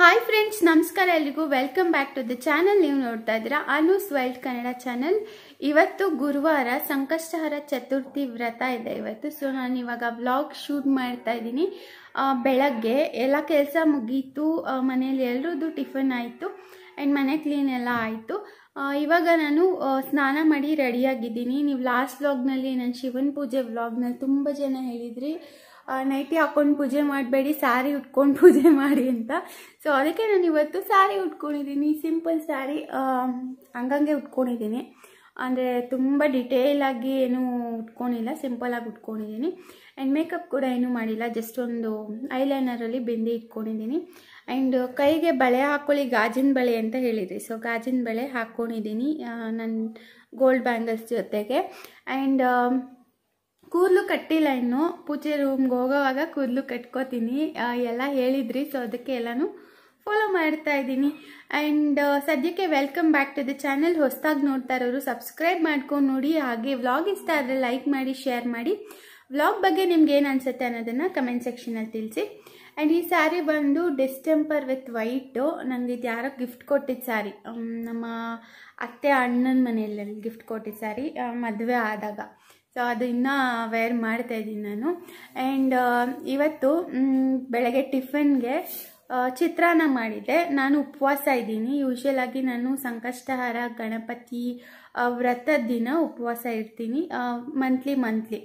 hi friends ನಮಸ್ಕಾರ ಎಲ್ರಿಗೂ welcome back to the channel ನೀವು ನೋಡ್ತಾ ಇದ್ದೀರಾ ಅನೂಸ್ ವೈಲ್ಡ್ ಕನ್ನಡ ಚಾನಲ್ ಇವತ್ತು ಗುರುವಾರ ಸಂಕಷ್ಟಹರ ಚತುರ್ಥಿ ವ್ರತ ಇದೆ ಇವತ್ತು ಸೊ ನಾನು ಇವಾಗ ವ್ಲಾಗ್ ಶೂಟ್ ಮಾಡ್ತಾ ಇದ್ದೀನಿ ಬೆಳಗ್ಗೆ ಎಲ್ಲ ಕೆಲಸ ಮುಗೀತು ಮನೇಲಿ ಎಲ್ಲರದ್ದು ಟಿಫನ್ ಆಯಿತು ಆ್ಯಂಡ್ ಮನೆ ಕ್ಲೀನ್ ಎಲ್ಲ ಆಯಿತು ಇವಾಗ ನಾನು ಸ್ನಾನ ಮಾಡಿ ರೆಡಿಯಾಗಿದ್ದೀನಿ ನೀವು ಲಾಸ್ಟ್ ವ್ಲಾಗ್ನಲ್ಲಿ ನಾನು ಶಿವನ್ ಪೂಜೆ ವ್ಲಾಗ್ನಲ್ಲಿ ತುಂಬ ಜನ ಹೇಳಿದ್ರಿ ನೈಟಿ ಹಾಕೊಂಡು ಪೂಜೆ ಮಾಡಬೇಡಿ ಸ್ಯಾರಿ ಉಟ್ಕೊಂಡು ಪೂಜೆ ಮಾಡಿ ಅಂತ ಸೊ ಅದಕ್ಕೆ ನಾನು ಇವತ್ತು ಸ್ಯಾರಿ ಉಟ್ಕೊಂಡಿದ್ದೀನಿ ಸಿಂಪಲ್ ಸ್ಯಾರಿ ಹಂಗಂಗೆ ಉಟ್ಕೊಂಡಿದ್ದೀನಿ ಅಂದರೆ ತುಂಬ ಡಿಟೇಲಾಗಿ ಏನೂ ಉಟ್ಕೊಂಡಿಲ್ಲ ಸಿಂಪಲಾಗಿ ಉಟ್ಕೊಂಡಿದ್ದೀನಿ ಆ್ಯಂಡ್ ಮೇಕಪ್ ಕೂಡ ಏನೂ ಮಾಡಿಲ್ಲ ಜಸ್ಟ್ ಒಂದು ಐಲೈನರಲ್ಲಿ ಬಿಂದಿ ಇಟ್ಕೊಂಡಿದ್ದೀನಿ ಆ್ಯಂಡ್ ಕೈಗೆ ಬಳೆ ಹಾಕ್ಕೊಳ್ಳಿ ಗಾಜಿನ ಬಳೆ ಅಂತ ಹೇಳಿದ್ರಿ ಸೊ ಗಾಜಿನ ಬಳೆ ಹಾಕ್ಕೊಂಡಿದ್ದೀನಿ ನನ್ನ ಗೋಲ್ಡ್ ಬ್ಯಾಂಗಲ್ಸ್ ಜೊತೆಗೆ ಆ್ಯಂಡ್ ಕೂದಲು ಕಟ್ಟಿಲ್ಲ ಇನ್ನು ಪೂಜೆ ರೂಮ್ಗೆ ಹೋಗೋವಾಗ ಕೂದಲು ಕಟ್ಕೋತೀನಿ ಎಲ್ಲ ಹೇಳಿದ್ರಿ ಸೊ ಅದಕ್ಕೆ ಎಲ್ಲಾನು ಫಾಲೋ ಮಾಡ್ತಾ ಇದ್ದೀನಿ ಆ್ಯಂಡ್ uh, ಸದ್ಯಕ್ಕೆ welcome back to the channel ಹೊಸದಾಗಿ ನೋಡ್ತಾ ಇರೋರು ಸಬ್ಸ್ಕ್ರೈಬ್ ಮಾಡ್ಕೊಂಡು ನೋಡಿ ಹಾಗೆ ವ್ಲಾಗ್ ಇಷ್ಟ ಆದರೆ ಲೈಕ್ ಮಾಡಿ ಶೇರ್ ಮಾಡಿ ವ್ಲಾಗ್ ಬಗ್ಗೆ ನಿಮ್ಗೆ ಏನು ಅನಿಸುತ್ತೆ ಅನ್ನೋದನ್ನು ಕಮೆಂಟ್ ಸೆಕ್ಷನಲ್ಲಿ ತಿಳಿಸಿ ಆ್ಯಂಡ್ ಈ ಸ್ಯಾರಿ ಬಂದು ಡಿಸ್ಟೆಂಪರ್ ವಿತ್ ವೈಟು ನನಗೆ ಇದು ಯಾರೋ ಗಿಫ್ಟ್ ಕೊಟ್ಟಿದ್ದ ಸ್ಯಾರಿ ನಮ್ಮ ಅತ್ತೆ ಅಣ್ಣನ ಮನೆಯಲ್ಲಿ ಗಿಫ್ಟ್ ಕೊಟ್ಟಿದ್ದ ಸ್ಯಾರಿ ಮದುವೆ ಆದಾಗ ಸೊ ಅದನ್ನು ವೇರ್ ಮಾಡ್ತಾ ಇದ್ದೀನಿ ನಾನು ಆ್ಯಂಡ್ ಇವತ್ತು ಬೆಳಗ್ಗೆ ಟಿಫನ್ಗೆ ಚಿತ್ರಾನ್ನ ಮಾಡಿದ್ದೆ ನಾನು ಉಪವಾಸ ಇದ್ದೀನಿ ಯೂಶ್ವಲಾಗಿ ಆಗಿ ನಾನು ಸಂಕಷ್ಟಹಾರ ಗಣಪತಿ ವ್ರತದ ದಿನ ಉಪವಾಸ ಇರ್ತೀನಿ ಮಂತ್ಲಿ ಮಂತ್ಲಿ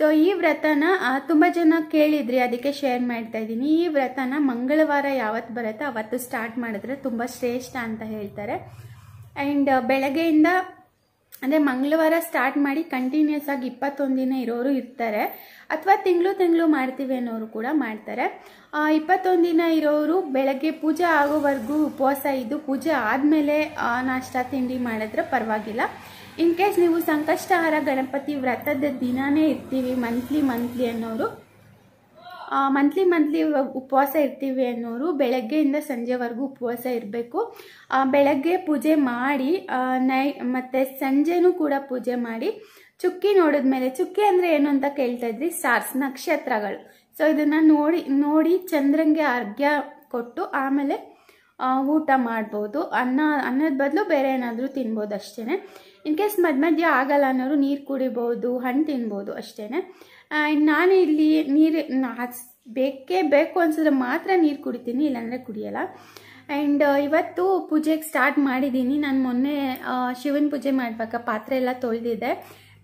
ಸೊ ಈ ವ್ರತನ ತುಂಬ ಜನ ಕೇಳಿದ್ರಿ ಅದಕ್ಕೆ ಶೇರ್ ಮಾಡ್ತಾ ಇದ್ದೀನಿ ಈ ವ್ರತನ ಮಂಗಳವಾರ ಯಾವತ್ತು ಬರುತ್ತೋ ಅವತ್ತು ಸ್ಟಾರ್ಟ್ ಮಾಡಿದ್ರೆ ತುಂಬ ಶ್ರೇಷ್ಠ ಅಂತ ಹೇಳ್ತಾರೆ ಆ್ಯಂಡ್ ಬೆಳಗ್ಗೆಯಿಂದ ಅಂದರೆ ಮಂಗಳವಾರ ಸ್ಟಾರ್ಟ್ ಮಾಡಿ ಕಂಟಿನ್ಯೂಸ್ ಆಗಿ ಇಪ್ಪತ್ತೊಂದು ದಿನ ಇರೋರು ಇರ್ತಾರೆ ಅಥವಾ ತಿಂಗಳು ತಿಂಗಳು ಮಾಡ್ತೀವಿ ಅನ್ನೋರು ಕೂಡ ಮಾಡ್ತಾರೆ ಇಪ್ಪತ್ತೊಂದು ದಿನ ಇರೋರು ಬೆಳಗ್ಗೆ ಪೂಜೆ ಆಗೋವರೆಗೂ ಉಪವಾಸ ಇದ್ದು ಪೂಜೆ ಆದಮೇಲೆ ನಾಷ್ಟ ತಿಂಡಿ ಮಾಡಿದ್ರೆ ಪರವಾಗಿಲ್ಲ ಇನ್ ಕೇಸ್ ನೀವು ಸಂಕಷ್ಟಹಾರ ಗಣಪತಿ ವ್ರತದ ದಿನಾನೇ ಇರ್ತೀವಿ ಮಂತ್ಲಿ ಮಂತ್ಲಿ ಅನ್ನೋರು ಮಂತ್ಲಿ ಮಂತ್ಲಿ ಉಪವಾಸ ಇರ್ತೀವಿ ಅನ್ನೋರು ಬೆಳಗ್ಗೆಯಿಂದ ಸಂಜೆವರೆಗೂ ಉಪವಾಸ ಇರಬೇಕು ಬೆಳಗ್ಗೆ ಪೂಜೆ ಮಾಡಿ ನೈ ಮತ್ತು ಸಂಜೆನೂ ಕೂಡ ಪೂಜೆ ಮಾಡಿ ಚುಕ್ಕಿ ನೋಡಿದ ಮೇಲೆ ಚುಕ್ಕಿ ಅಂದರೆ ಏನು ಅಂತ ಕೇಳ್ತಾ ಇದ್ವಿ ಸಾರ್ಸ್ ನಕ್ಷತ್ರಗಳು ಸೊ ಇದನ್ನು ನೋಡಿ ನೋಡಿ ಚಂದ್ರಂಗೆ ಅರ್ಘ್ಯ ಕೊಟ್ಟು ಆಮೇಲೆ ಊಟ ಮಾಡ್ಬೋದು ಅನ್ನ ಅನ್ನದ ಬದಲು ಬೇರೆ ಏನಾದರೂ ತಿನ್ಬೋದು ಅಷ್ಟೇ ಇನ್ ಕೇಸ್ ಮಧ್ಯ ಮಧ್ಯ ಆಗಲ್ಲ ಅನ್ನೋರು ನೀರು ಕುಡಿಬೋದು ಹಣ್ಣು ತಿನ್ಬೋದು ಅಷ್ಟೇ ನಾನು ಇಲ್ಲಿ ನೀರು ಬೇಕೇ ಬೇಕು ಅನ್ಸಿದ್ರೆ ಮಾತ್ರ ನೀರು ಕುಡಿತೀನಿ ಇಲ್ಲಾಂದರೆ ಕುಡಿಯಲ್ಲ ಆ್ಯಂಡ್ ಇವತ್ತು ಪೂಜೆಗೆ ಸ್ಟಾರ್ಟ್ ಮಾಡಿದ್ದೀನಿ ನಾನು ಮೊನ್ನೆ ಶಿವನ ಪೂಜೆ ಮಾಡುವಾಗ ಪಾತ್ರೆ ಎಲ್ಲ ತೊಳೆದಿದ್ದೆ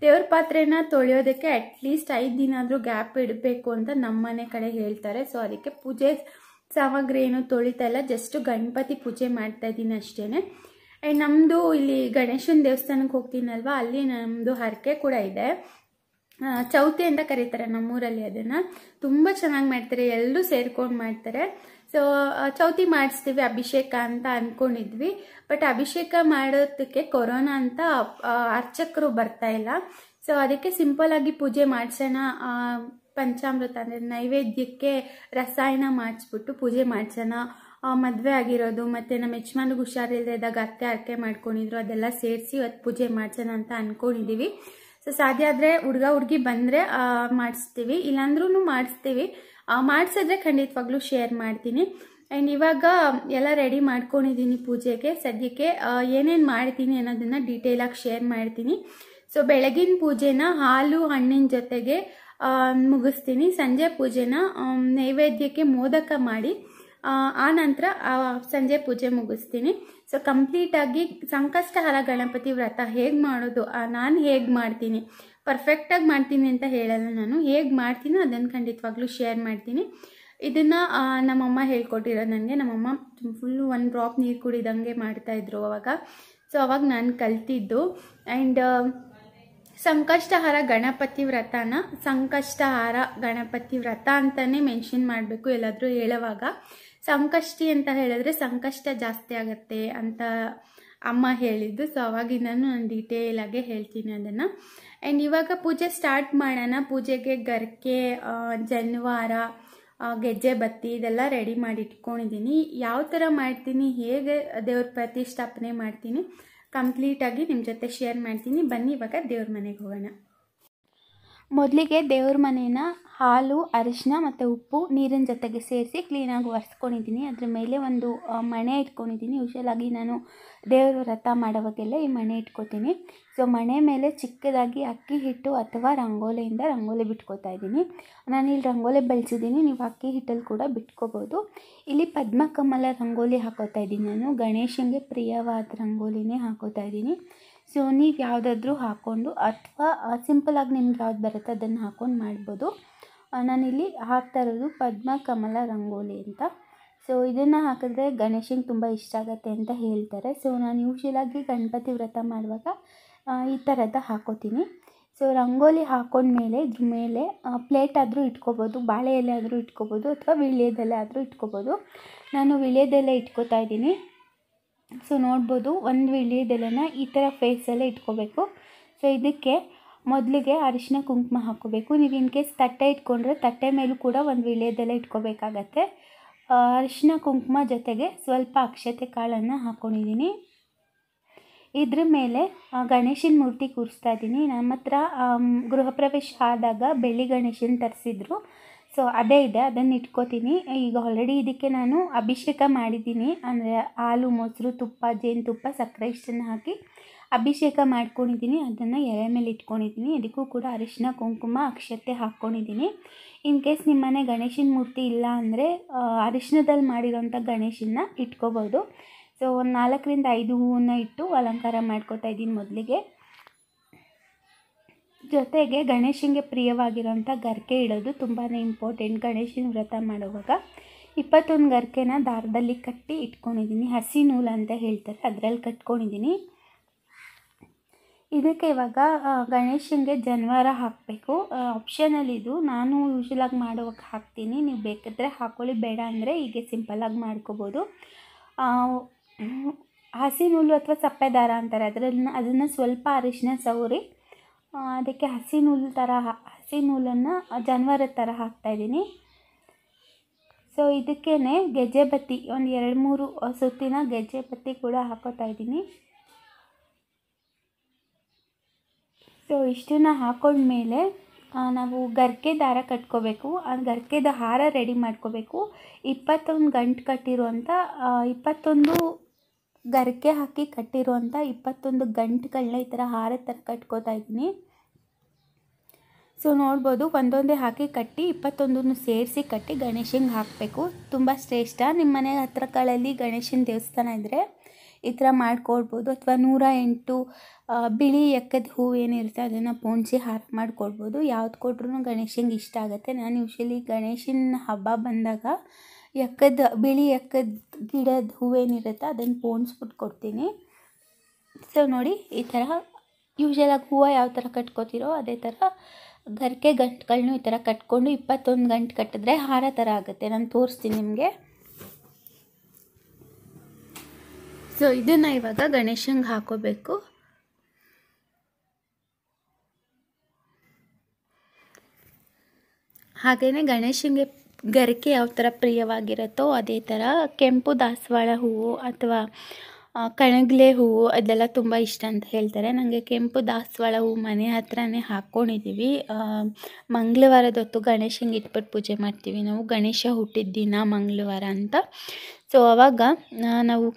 ದೇವ್ರ ಪಾತ್ರೆನ ತೊಳೆಯೋದಕ್ಕೆ ಅಟ್ಲೀಸ್ಟ್ ಐದು ದಿನ ಆದರೂ ಗ್ಯಾಪ್ ಇಡಬೇಕು ಅಂತ ನಮ್ಮ ಮನೆ ಕಡೆ ಹೇಳ್ತಾರೆ ಸೊ ಅದಕ್ಕೆ ಪೂಜೆ ಸಾಮಗ್ರಿ ಏನು ತೊಳಿತಾ ಇಲ್ಲ ಜಸ್ಟ್ ಗಣಪತಿ ಪೂಜೆ ಮಾಡ್ತಾ ಇದ್ದೀನಿ ಅಷ್ಟೇ ಆ್ಯಂಡ್ ನಮ್ಮದು ಇಲ್ಲಿ ಗಣೇಶನ ದೇವಸ್ಥಾನಕ್ಕೆ ಹೋಗ್ತೀನಲ್ವ ಅಲ್ಲಿ ನಮ್ಮದು ಹರಕೆ ಕೂಡ ಇದೆ ಚೌತಿ ಅಂತ ಕರೀತಾರೆ ನಮ್ಮೂರಲ್ಲಿ ಅದನ್ನ ತುಂಬಾ ಚೆನ್ನಾಗಿ ಮಾಡ್ತಾರೆ ಎಲ್ಲರೂ ಸೇರ್ಕೊಂಡು ಮಾಡ್ತಾರೆ ಸೊ ಚೌತಿ ಮಾಡಿಸ್ತೀವಿ ಅಭಿಷೇಕ ಅಂತ ಅನ್ಕೊಂಡಿದ್ವಿ ಬಟ್ ಅಭಿಷೇಕ ಮಾಡೋದಕ್ಕೆ ಕೊರೋನಾ ಅಂತ ಅರ್ಚಕರು ಬರ್ತಾ ಇಲ್ಲ ಸೊ ಅದಕ್ಕೆ ಸಿಂಪಲ್ ಆಗಿ ಪೂಜೆ ಮಾಡಿಸೋಣ ಪಂಚಾಮೃತ ಅಂದ್ರೆ ನೈವೇದ್ಯಕ್ಕೆ ರಸಾಯನ ಮಾಡಿಸ್ಬಿಟ್ಟು ಪೂಜೆ ಮಾಡ್ಸೋಣ ಮದುವೆ ಆಗಿರೋದು ಮತ್ತೆ ನಮ್ಮ ಯಜಮಾನ್ಗೆ ಹುಷಾರಿಲ್ಲದೆ ಇದ್ದಾಗ ಅತ್ತೆ ಅರಕೆ ಮಾಡ್ಕೊಂಡಿದ್ರು ಅದೆಲ್ಲ ಸೇರಿಸಿ ಇವತ್ತು ಪೂಜೆ ಮಾಡ್ಸೋಣ ಅಂತ ಅನ್ಕೊಂಡಿದೀವಿ ಸೊ ಸಾಧ್ಯ ಆದರೆ ಹುಡುಗ ಹುಡುಗಿ ಬಂದರೆ ಮಾಡಿಸ್ತೀವಿ ಇಲ್ಲಾಂದ್ರೂ ಮಾಡಿಸ್ತೀವಿ ಮಾಡಿಸಿದ್ರೆ ಖಂಡಿತವಾಗ್ಲೂ ಶೇರ್ ಮಾಡ್ತೀನಿ ಆ್ಯಂಡ್ ಇವಾಗ ಎಲ್ಲ ರೆಡಿ ಮಾಡ್ಕೊಂಡಿದ್ದೀನಿ ಪೂಜೆಗೆ ಸದ್ಯಕ್ಕೆ ಏನೇನು ಮಾಡ್ತೀನಿ ಅನ್ನೋದನ್ನು ಆಗಿ ಶೇರ್ ಮಾಡ್ತೀನಿ ಸೊ ಬೆಳಗಿನ ಪೂಜೆನ ಹಾಲು ಹಣ್ಣಿನ ಜೊತೆಗೆ ಮುಗಿಸ್ತೀನಿ ಸಂಜೆ ಪೂಜೆನ ನೈವೇದ್ಯಕ್ಕೆ ಮೋದಕ ಮಾಡಿ ಆ ನಂತರ ಸಂಜೆ ಪೂಜೆ ಮುಗಿಸ್ತೀನಿ ಸೊ ಕಂಪ್ಲೀಟಾಗಿ ಸಂಕಷ್ಟಹಾರ ಗಣಪತಿ ವ್ರತ ಹೇಗೆ ಮಾಡೋದು ನಾನು ಹೇಗೆ ಮಾಡ್ತೀನಿ ಪರ್ಫೆಕ್ಟಾಗಿ ಮಾಡ್ತೀನಿ ಅಂತ ಹೇಳಲ್ಲ ನಾನು ಹೇಗೆ ಮಾಡ್ತೀನೋ ಅದನ್ನು ಖಂಡಿತವಾಗ್ಲೂ ಶೇರ್ ಮಾಡ್ತೀನಿ ಇದನ್ನು ನಮ್ಮಮ್ಮ ಹೇಳ್ಕೊಟ್ಟಿರೋ ನನಗೆ ನಮ್ಮಮ್ಮ ಫುಲ್ಲು ಒಂದು ಡ್ರಾಪ್ ನೀರು ಕುಡಿದಂಗೆ ಮಾಡ್ತಾಯಿದ್ರು ಅವಾಗ ಸೊ ಅವಾಗ ನಾನು ಕಲ್ತಿದ್ದು ಆ್ಯಂಡ್ ಸಂಕಷ್ಟಹಾರ ಗಣಪತಿ ವ್ರತನ ಸಂಕಷ್ಟಹಾರ ಗಣಪತಿ ವ್ರತ ಅಂತಲೇ ಮೆನ್ಷನ್ ಮಾಡಬೇಕು ಎಲ್ಲಾದರೂ ಹೇಳೋವಾಗ ಸಂಕಷ್ಟಿ ಅಂತ ಹೇಳಿದ್ರೆ ಸಂಕಷ್ಟ ಜಾಸ್ತಿ ಆಗತ್ತೆ ಅಂತ ಅಮ್ಮ ಹೇಳಿದ್ದು ಸೊ ಅವಾಗಿಂದ ನಾನು ಡೀಟೇಲ್ ಆಗಿ ಹೇಳ್ತೀನಿ ಅದನ್ನು ಆ್ಯಂಡ್ ಇವಾಗ ಪೂಜೆ ಸ್ಟಾರ್ಟ್ ಮಾಡೋಣ ಪೂಜೆಗೆ ಗರ್ಕೆ ಜನ್ವಾರ ಗೆಜ್ಜೆ ಬತ್ತಿ ಇದೆಲ್ಲ ರೆಡಿ ಮಾಡಿ ಇಟ್ಕೊಂಡಿದ್ದೀನಿ ಯಾವ ಥರ ಮಾಡ್ತೀನಿ ಹೇಗೆ ದೇವ್ರ ಪ್ರತಿಷ್ಠಾಪನೆ ಮಾಡ್ತೀನಿ ಕಂಪ್ಲೀಟಾಗಿ ನಿಮ್ಮ ಜೊತೆ ಶೇರ್ ಮಾಡ್ತೀನಿ ಬನ್ನಿ ಇವಾಗ ದೇವ್ರ ಮನೆಗೆ ಹೋಗೋಣ ಮೊದಲಿಗೆ ದೇವ್ರ ಮನೇನ ಹಾಲು ಅರಿಶಿನ ಮತ್ತು ಉಪ್ಪು ನೀರಿನ ಜೊತೆಗೆ ಸೇರಿಸಿ ಕ್ಲೀನಾಗಿ ಒರೆಸ್ಕೊಂಡಿದ್ದೀನಿ ಅದ್ರ ಮೇಲೆ ಒಂದು ಮಣೆ ಇಟ್ಕೊಂಡಿದ್ದೀನಿ ಆಗಿ ನಾನು ದೇವ್ರ ವ್ರತ ಮಾಡೋವಾಗೆಲ್ಲ ಈ ಮಣೆ ಇಟ್ಕೋತೀನಿ ಸೊ ಮಣೆ ಮೇಲೆ ಚಿಕ್ಕದಾಗಿ ಅಕ್ಕಿ ಹಿಟ್ಟು ಅಥವಾ ರಂಗೋಲಿಯಿಂದ ರಂಗೋಲಿ ಬಿಟ್ಕೋತಾ ಇದ್ದೀನಿ ನಾನು ಇಲ್ಲಿ ರಂಗೋಲಿ ಬೆಳೆಸಿದ್ದೀನಿ ನೀವು ಅಕ್ಕಿ ಹಿಟ್ಟಲ್ಲಿ ಕೂಡ ಬಿಟ್ಕೋಬೋದು ಇಲ್ಲಿ ಪದ್ಮಕಮಲ ರಂಗೋಲಿ ಹಾಕೋತಾ ಇದ್ದೀನಿ ನಾನು ಗಣೇಶನಿಗೆ ಪ್ರಿಯವಾದ ರಂಗೋಲಿನೇ ಹಾಕೋತಾ ಇದ್ದೀನಿ ಸೊ ನೀವು ಯಾವುದಾದ್ರೂ ಹಾಕ್ಕೊಂಡು ಅಥವಾ ಸಿಂಪಲಾಗಿ ನಿಮ್ಗೆ ಯಾವ್ದು ಬರುತ್ತೆ ಅದನ್ನು ಹಾಕ್ಕೊಂಡು ಮಾಡ್ಬೋದು ನಾನಿಲ್ಲಿ ಹಾಕ್ತಾ ಇರೋದು ಪದ್ಮ ಕಮಲ ರಂಗೋಲಿ ಅಂತ ಸೊ ಇದನ್ನು ಹಾಕಿದ್ರೆ ಗಣೇಶನಿಗೆ ತುಂಬ ಇಷ್ಟ ಆಗುತ್ತೆ ಅಂತ ಹೇಳ್ತಾರೆ ಸೊ ನಾನು ಯೂಶ್ವಲಾಗಿ ಗಣಪತಿ ವ್ರತ ಮಾಡುವಾಗ ಈ ಥರದ ಹಾಕೋತೀನಿ ಸೊ ರಂಗೋಲಿ ಹಾಕೊಂಡ್ಮೇಲೆ ಇದ್ರ ಮೇಲೆ ಪ್ಲೇಟ್ ಆದರೂ ಇಟ್ಕೋಬೋದು ಬಾಳೆ ಎಲೆ ಆದರೂ ಇಟ್ಕೋಬೋದು ಅಥವಾ ವಿಳ್ಯದಲ್ಲೇ ಆದರೂ ಇಟ್ಕೋಬೋದು ನಾನು ವಿಳ್ಯದಲ್ಲೇ ಇಟ್ಕೋತಾ ಇದ್ದೀನಿ ಸೊ ನೋಡ್ಬೋದು ಒಂದು ವೀಳ್ಯದೆಲೆನ ಈ ಥರ ಫೇಸಲ್ಲೇ ಇಟ್ಕೋಬೇಕು ಸೊ ಇದಕ್ಕೆ ಮೊದಲಿಗೆ ಅರಿಶಿನ ಕುಂಕುಮ ಹಾಕೋಬೇಕು ನೀವು ಇನ್ ಕೇಸ್ ತಟ್ಟೆ ಇಟ್ಕೊಂಡ್ರೆ ತಟ್ಟೆ ಮೇಲೂ ಕೂಡ ಒಂದು ವೀಳ್ಯದೆಲೆ ಇಟ್ಕೋಬೇಕಾಗತ್ತೆ ಅರಿಶಿನ ಕುಂಕುಮ ಜೊತೆಗೆ ಸ್ವಲ್ಪ ಅಕ್ಷತೆ ಕಾಳನ್ನು ಹಾಕ್ಕೊಂಡಿದ್ದೀನಿ ಇದ್ರ ಮೇಲೆ ಗಣೇಶನ ಮೂರ್ತಿ ಕೂರಿಸ್ತಾ ಇದ್ದೀನಿ ನಮ್ಮ ಹತ್ರ ಗೃಹ ಪ್ರವೇಶ ಆದಾಗ ಬೆಳ್ಳಿ ಗಣೇಶನ ತರಿಸಿದ್ರು ಸೊ ಅದೇ ಇದೆ ಅದನ್ನು ಇಟ್ಕೋತೀನಿ ಈಗ ಆಲ್ರೆಡಿ ಇದಕ್ಕೆ ನಾನು ಅಭಿಷೇಕ ಮಾಡಿದ್ದೀನಿ ಅಂದರೆ ಹಾಲು ಮೊಸರು ತುಪ್ಪ ಜೇನುತುಪ್ಪ ಸಕ್ಕರೆ ಇಷ್ಟನ್ನು ಹಾಕಿ ಅಭಿಷೇಕ ಮಾಡ್ಕೊಂಡಿದ್ದೀನಿ ಅದನ್ನು ಎಲೆ ಮೇಲೆ ಇಟ್ಕೊಂಡಿದ್ದೀನಿ ಇದಕ್ಕೂ ಕೂಡ ಅರಿಶಿನ ಕುಂಕುಮ ಅಕ್ಷತೆ ಹಾಕ್ಕೊಂಡಿದ್ದೀನಿ ಇನ್ ಕೇಸ್ ನಿಮ್ಮನೆ ಗಣೇಶನ ಮೂರ್ತಿ ಇಲ್ಲ ಅಂದರೆ ಅರಿಶಿನದಲ್ಲಿ ಮಾಡಿರೋಂಥ ಗಣೇಶನ್ನ ಇಟ್ಕೋಬೋದು ಸೊ ಒಂದು ನಾಲ್ಕರಿಂದ ಐದು ಹೂವನ್ನು ಇಟ್ಟು ಅಲಂಕಾರ ಮಾಡ್ಕೋತಾ ಇದ್ದೀನಿ ಮೊದಲಿಗೆ ಜೊತೆಗೆ ಗಣೇಶನಿಗೆ ಪ್ರಿಯವಾಗಿರೋಂಥ ಗರಿಕೆ ಇಡೋದು ತುಂಬಾ ಇಂಪಾರ್ಟೆಂಟ್ ಗಣೇಶನ ವ್ರತ ಮಾಡುವಾಗ ಇಪ್ಪತ್ತೊಂದು ಗರ್ಕೆನ ದಾರದಲ್ಲಿ ಕಟ್ಟಿ ಇಟ್ಕೊಂಡಿದ್ದೀನಿ ಹಸಿ ನೂಲು ಅಂತ ಹೇಳ್ತಾರೆ ಅದರಲ್ಲಿ ಕಟ್ಕೊಂಡಿದ್ದೀನಿ ಇದಕ್ಕೆ ಇವಾಗ ಗಣೇಶನಿಗೆ ಜನವಾರ ಹಾಕಬೇಕು ಆಪ್ಷನಲ್ ಇದು ನಾನು ಯೂಶಲಾಗಿ ಮಾಡುವಾಗ ಹಾಕ್ತೀನಿ ನೀವು ಬೇಕಿದ್ರೆ ಹಾಕೊಳ್ಳಿ ಬೇಡ ಅಂದರೆ ಹೀಗೆ ಸಿಂಪಲ್ಲಾಗಿ ಮಾಡ್ಕೋಬೋದು ಹಸಿ ನೂಲು ಅಥವಾ ಸಪ್ಪೆ ದಾರ ಅಂತಾರೆ ಅದರಲ್ಲಿ ಅದನ್ನು ಸ್ವಲ್ಪ ಅರಿಶಿನ ಸವರಿ ಅದಕ್ಕೆ ಹಸಿ ನೂಲು ಥರ ಹಸಿ ನೂಲನ್ನು ಜಾನುವಾರದ ಥರ ಹಾಕ್ತಾಯಿದ್ದೀನಿ ಸೊ ಇದಕ್ಕೇ ಗೆಜ್ಜೆ ಬತ್ತಿ ಒಂದು ಎರಡು ಮೂರು ಸುತ್ತಿನ ಗೆಜ್ಜೆ ಬತ್ತಿ ಕೂಡ ಹಾಕೋತಾ ಇದ್ದೀನಿ ಸೊ ಇಷ್ಟನ್ನು ಹಾಕೊಂಡ್ಮೇಲೆ ನಾವು ಗರ್ಕೆ ದಾರ ಕಟ್ಕೋಬೇಕು ಆ ಗರ್ಕೆದ ಹಾರ ರೆಡಿ ಮಾಡ್ಕೋಬೇಕು ಇಪ್ಪತ್ತೊಂದು ಗಂಟು ಕಟ್ಟಿರುವಂಥ ಇಪ್ಪತ್ತೊಂದು ಗರ್ಕೆ ಹಾಕಿ ಕಟ್ಟಿರುವಂಥ ಇಪ್ಪತ್ತೊಂದು ಗಂಟುಗಳನ್ನ ಈ ಥರ ಹಾರ ಥರ ಕಟ್ಕೋತಾ ಇದ್ದೀನಿ ಸೊ ನೋಡ್ಬೋದು ಒಂದೊಂದೇ ಹಾಕಿ ಕಟ್ಟಿ ಇಪ್ಪತ್ತೊಂದನ್ನು ಸೇರಿಸಿ ಕಟ್ಟಿ ಗಣೇಶಂಗೆ ಹಾಕಬೇಕು ತುಂಬ ಶ್ರೇಷ್ಠ ನಿಮ್ಮ ಮನೆ ಹತ್ರಗಳಲ್ಲಿ ಗಣೇಶನ ದೇವಸ್ಥಾನ ಇದ್ದರೆ ಈ ಥರ ಮಾಡ್ಕೊಡ್ಬೋದು ಅಥವಾ ನೂರ ಎಂಟು ಬಿಳಿ ಎಕ್ಕದ ಹೂವು ಏನಿರುತ್ತೆ ಅದನ್ನು ಪೋಣಿಸಿ ಹಾರ ಮಾಡಿಕೊಡ್ಬೋದು ಯಾವ್ದು ಕೊಟ್ರೂ ಗಣೇಶಂಗೆ ಇಷ್ಟ ಆಗುತ್ತೆ ನಾನು ಯೂಶ್ವಲಿ ಗಣೇಶನ ಹಬ್ಬ ಬಂದಾಗ ಎಕ್ಕದ ಬಿಳಿ ಎಕ್ಕದ ಗಿಡದ ಹೂವೇನಿರುತ್ತೆ ಅದನ್ನು ಪೋಣಿಸ್ಬಿಟ್ಟು ಕೊಡ್ತೀನಿ ಸೊ ನೋಡಿ ಈ ಥರ ಯೂಶಲಾಗಿ ಹೂವು ಯಾವ ಥರ ಕಟ್ಕೋತಿರೋ ಅದೇ ಥರ ಗರಿಕೆ ಗಂಟುಗಳನ್ನೂ ಈ ಥರ ಕಟ್ಕೊಂಡು ಇಪ್ಪತ್ತೊಂದು ಗಂಟು ಕಟ್ಟಿದ್ರೆ ಹಾರ ಥರ ಆಗುತ್ತೆ ನಾನು ತೋರಿಸ್ತೀನಿ ನಿಮಗೆ ಸೊ ಇದನ್ನು ಇವಾಗ ಗಣೇಶಂಗೆ ಹಾಕೋಬೇಕು ಹಾಗೆಯೇ ಗಣೇಶನಿಗೆ ಗರಿಕೆ ಯಾವ ಥರ ಪ್ರಿಯವಾಗಿರುತ್ತೋ ಅದೇ ಥರ ಕೆಂಪು ದಾಸವಾಳ ಹೂವು ಅಥವಾ ಕಣಗಿಲೆ ಹೂವು ಅದೆಲ್ಲ ತುಂಬ ಇಷ್ಟ ಅಂತ ಹೇಳ್ತಾರೆ ನನಗೆ ಕೆಂಪು ದಾಸವಾಳ ಹೂವು ಮನೆ ಹತ್ರನೇ ಹಾಕ್ಕೊಂಡಿದ್ದೀವಿ ಮಂಗಳವಾರದ ಹೊತ್ತು ಗಣೇಶಂಗೆ ಇಟ್ಬಿಟ್ಟು ಪೂಜೆ ಮಾಡ್ತೀವಿ ನಾವು ಗಣೇಶ ಹುಟ್ಟಿದ ದಿನ ಮಂಗಳವಾರ ಅಂತ ಸೊ ಅವಾಗ ನಾವು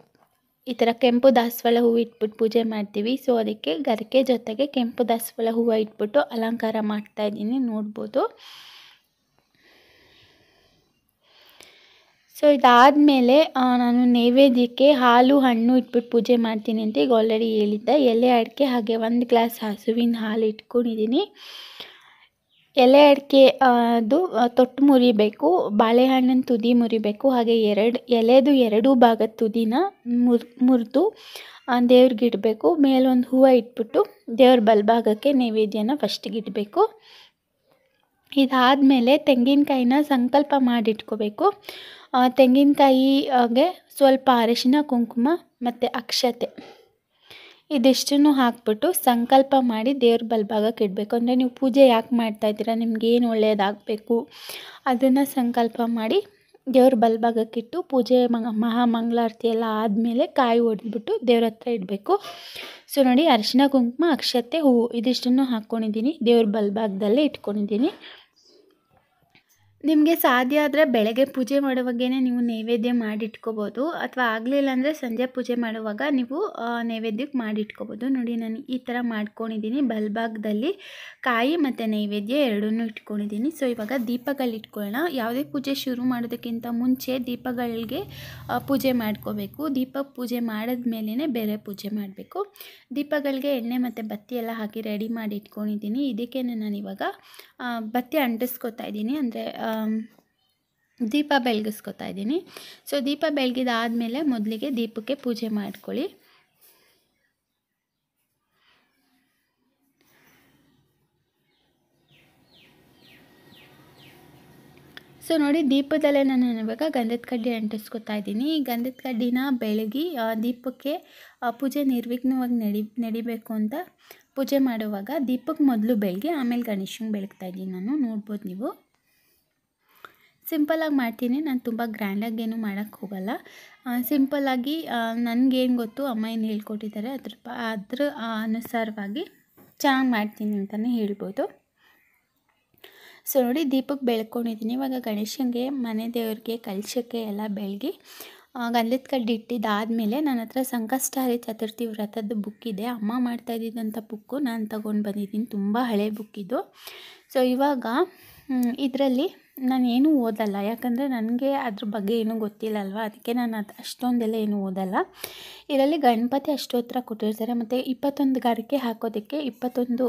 ಈ ಥರ ಕೆಂಪು ದಾಸವಾಳ ಹೂವು ಇಟ್ಬಿಟ್ಟು ಪೂಜೆ ಮಾಡ್ತೀವಿ ಸೊ ಅದಕ್ಕೆ ಗರಿಕೆ ಜೊತೆಗೆ ಕೆಂಪು ದಾಸವಾಳ ಹೂವು ಇಟ್ಬಿಟ್ಟು ಅಲಂಕಾರ ಮಾಡ್ತಾಯಿದ್ದೀನಿ ನೋಡ್ಬೋದು ಸೊ ಇದಾದಮೇಲೆ ನಾನು ನೈವೇದ್ಯಕ್ಕೆ ಹಾಲು ಹಣ್ಣು ಇಟ್ಬಿಟ್ಟು ಪೂಜೆ ಮಾಡ್ತೀನಿ ಅಂತ ಈಗ ಆಲ್ರೆಡಿ ಹೇಳಿದ್ದೆ ಎಲೆ ಅಡಿಕೆ ಹಾಗೆ ಒಂದು ಗ್ಲಾಸ್ ಹಸುವಿನ ಹಾಲು ಇಟ್ಕೊಂಡಿದ್ದೀನಿ ಎಲೆ ಅಡಿಕೆ ಅದು ತೊಟ್ಟು ಮುರಿಬೇಕು ಬಾಳೆಹಣ್ಣನ್ನು ತುದಿ ಮುರಿಬೇಕು ಹಾಗೆ ಎರಡು ಎಲೆದು ಎರಡೂ ಭಾಗದ ತುದಿನ ಮುರ್ ಮುರಿದು ದೇವ್ರಿಗೆ ಇಡಬೇಕು ಮೇಲೊಂದು ಹೂವು ಇಟ್ಬಿಟ್ಟು ದೇವ್ರ ಬಲಭಾಗಕ್ಕೆ ನೈವೇದ್ಯನ ಫಸ್ಟಿಗೆ ಇಡಬೇಕು ಇದಾದಮೇಲೆ ತೆಂಗಿನಕಾಯಿನ ಸಂಕಲ್ಪ ಮಾಡಿಟ್ಕೋಬೇಕು ತೆಂಗಿನಕಾಯಿಗೆ ಸ್ವಲ್ಪ ಅರಿಶಿನ ಕುಂಕುಮ ಮತ್ತು ಅಕ್ಷತೆ ಇದಿಷ್ಟನ್ನು ಹಾಕ್ಬಿಟ್ಟು ಸಂಕಲ್ಪ ಮಾಡಿ ದೇವ್ರ ಬಲ್ಭಾಗಕ್ಕೆ ಇಡಬೇಕು ಅಂದರೆ ನೀವು ಪೂಜೆ ಯಾಕೆ ಮಾಡ್ತಾಯಿದ್ದೀರಾ ನಿಮ್ಗೆ ಏನು ಒಳ್ಳೆಯದಾಗಬೇಕು ಅದನ್ನು ಸಂಕಲ್ಪ ಮಾಡಿ ದೇವ್ರ ಇಟ್ಟು ಪೂಜೆ ಮಂಗ ಮಹಾಮಂಗಳಾರತಿ ಎಲ್ಲ ಆದಮೇಲೆ ಕಾಯಿ ಹೊಡೆದ್ಬಿಟ್ಟು ದೇವ್ರ ಹತ್ರ ಇಡಬೇಕು ಸೊ ನೋಡಿ ಅರಿಶಿನ ಕುಂಕುಮ ಅಕ್ಷತೆ ಹೂವು ಇದಿಷ್ಟನ್ನು ಹಾಕ್ಕೊಂಡಿದ್ದೀನಿ ದೇವ್ರ ಬಲ್ಭಾಗದಲ್ಲೇ ಇಟ್ಕೊಂಡಿದ್ದೀನಿ ನಿಮಗೆ ಸಾಧ್ಯ ಆದರೆ ಬೆಳಗ್ಗೆ ಪೂಜೆ ಮಾಡುವಾಗೇ ನೀವು ನೈವೇದ್ಯ ಮಾಡಿಟ್ಕೋಬೋದು ಅಥವಾ ಆಗಲಿಲ್ಲ ಅಂದರೆ ಸಂಜೆ ಪೂಜೆ ಮಾಡುವಾಗ ನೀವು ನೈವೇದ್ಯಕ್ಕೆ ಮಾಡಿಟ್ಕೋಬೋದು ನೋಡಿ ನಾನು ಈ ಥರ ಮಾಡ್ಕೊಂಡಿದ್ದೀನಿ ಬಲ್ಭಾಗದಲ್ಲಿ ಕಾಯಿ ಮತ್ತು ನೈವೇದ್ಯ ಎರಡನ್ನೂ ಇಟ್ಕೊಂಡಿದ್ದೀನಿ ಸೊ ಇವಾಗ ದೀಪಗಳು ಇಟ್ಕೊಳ್ಳೋಣ ಯಾವುದೇ ಪೂಜೆ ಶುರು ಮಾಡೋದಕ್ಕಿಂತ ಮುಂಚೆ ದೀಪಗಳಿಗೆ ಪೂಜೆ ಮಾಡ್ಕೋಬೇಕು ದೀಪ ಪೂಜೆ ಮಾಡಿದ ಮೇಲೇ ಬೇರೆ ಪೂಜೆ ಮಾಡಬೇಕು ದೀಪಗಳಿಗೆ ಎಣ್ಣೆ ಮತ್ತು ಬತ್ತಿ ಎಲ್ಲ ಹಾಕಿ ರೆಡಿ ಮಾಡಿ ಇಟ್ಕೊಂಡಿದ್ದೀನಿ ಇದಕ್ಕೇ ನಾನು ಇವಾಗ ಬತ್ತಿ ಅಂಟಿಸ್ಕೊತಾ ಇದ್ದೀನಿ ಅಂದರೆ ದೀಪ ಬೆಳಗಿಸ್ಕೊತಾ ಇದ್ದೀನಿ ಸೊ ದೀಪ ಬೆಳಗಿದಾದಮೇಲೆ ಮೊದಲಿಗೆ ದೀಪಕ್ಕೆ ಪೂಜೆ ಮಾಡ್ಕೊಳ್ಳಿ ಸೊ ನೋಡಿ ದೀಪದಲ್ಲೇ ನಾನು ಇವಾಗ ಗಂಧದ ಕಡ್ಡಿ ಅಂಟಿಸ್ಕೊತಾ ಇದ್ದೀನಿ ಈ ಗಂಧದ ಕಡ್ಡಿನ ಬೆಳಗಿ ದೀಪಕ್ಕೆ ಪೂಜೆ ನಿರ್ವಿಘ್ನವಾಗಿ ನಡಿ ನಡಿಬೇಕು ಅಂತ ಪೂಜೆ ಮಾಡುವಾಗ ದೀಪಕ್ಕೆ ಮೊದಲು ಬೆಳಗ್ಗೆ ಆಮೇಲೆ ಗಣೇಶನ ಬೆಳಗ್ತಾ ಇದ್ದೀನಿ ನಾನು ನೋಡ್ಬೋದು ನೀವು ಸಿಂಪಲ್ಲಾಗಿ ಮಾಡ್ತೀನಿ ನಾನು ತುಂಬ ಗ್ರ್ಯಾಂಡಾಗಿ ಏನು ಮಾಡೋಕ್ಕೆ ಹೋಗಲ್ಲ ಸಿಂಪಲ್ಲಾಗಿ ನನಗೇನು ಗೊತ್ತು ಅಮ್ಮ ಏನು ಹೇಳ್ಕೊಟ್ಟಿದ್ದಾರೆ ಅದ್ರ ಅದ್ರ ಅನುಸಾರವಾಗಿ ಚೆನ್ನಾಗಿ ಮಾಡ್ತೀನಿ ಅಂತಲೇ ಹೇಳ್ಬೋದು ಸೊ ನೋಡಿ ದೀಪಕ್ಕೆ ಬೆಳ್ಕೊಂಡಿದ್ದೀನಿ ಇವಾಗ ಗಣೇಶನಿಗೆ ಮನೆ ದೇವ್ರಿಗೆ ಕಲಶಕ್ಕೆ ಎಲ್ಲ ಬೆಳಗ್ಗೆ ಗಂಧದ ಕಡ್ಡಿ ಇಟ್ಟಿದ್ದಾದಮೇಲೆ ನನ್ನ ಹತ್ರ ಸಂಕಷ್ಟಾರಿ ಚತುರ್ಥಿ ವ್ರತದ್ದು ಬುಕ್ ಇದೆ ಅಮ್ಮ ಮಾಡ್ತಾ ಇದ್ದಿದ್ದಂಥ ಬುಕ್ಕು ನಾನು ತಗೊಂಡು ಬಂದಿದ್ದೀನಿ ತುಂಬ ಹಳೆ ಬುಕ್ ಇದು ಸೊ ಇವಾಗ ಇದರಲ್ಲಿ ನಾನು ಏನೂ ಓದಲ್ಲ ಯಾಕಂದರೆ ನನಗೆ ಅದ್ರ ಬಗ್ಗೆ ಏನೂ ಗೊತ್ತಿಲ್ಲಲ್ವ ಅದಕ್ಕೆ ನಾನು ಅದು ಅಷ್ಟೊಂದೆಲ್ಲ ಏನು ಓದಲ್ಲ ಇದರಲ್ಲಿ ಗಣಪತಿ ಅಷ್ಟೋತ್ತರ ಕೊಟ್ಟಿರ್ತಾರೆ ಮತ್ತು ಇಪ್ಪತ್ತೊಂದು ಗಾರಿಕೆ ಹಾಕೋದಕ್ಕೆ ಇಪ್ಪತ್ತೊಂದು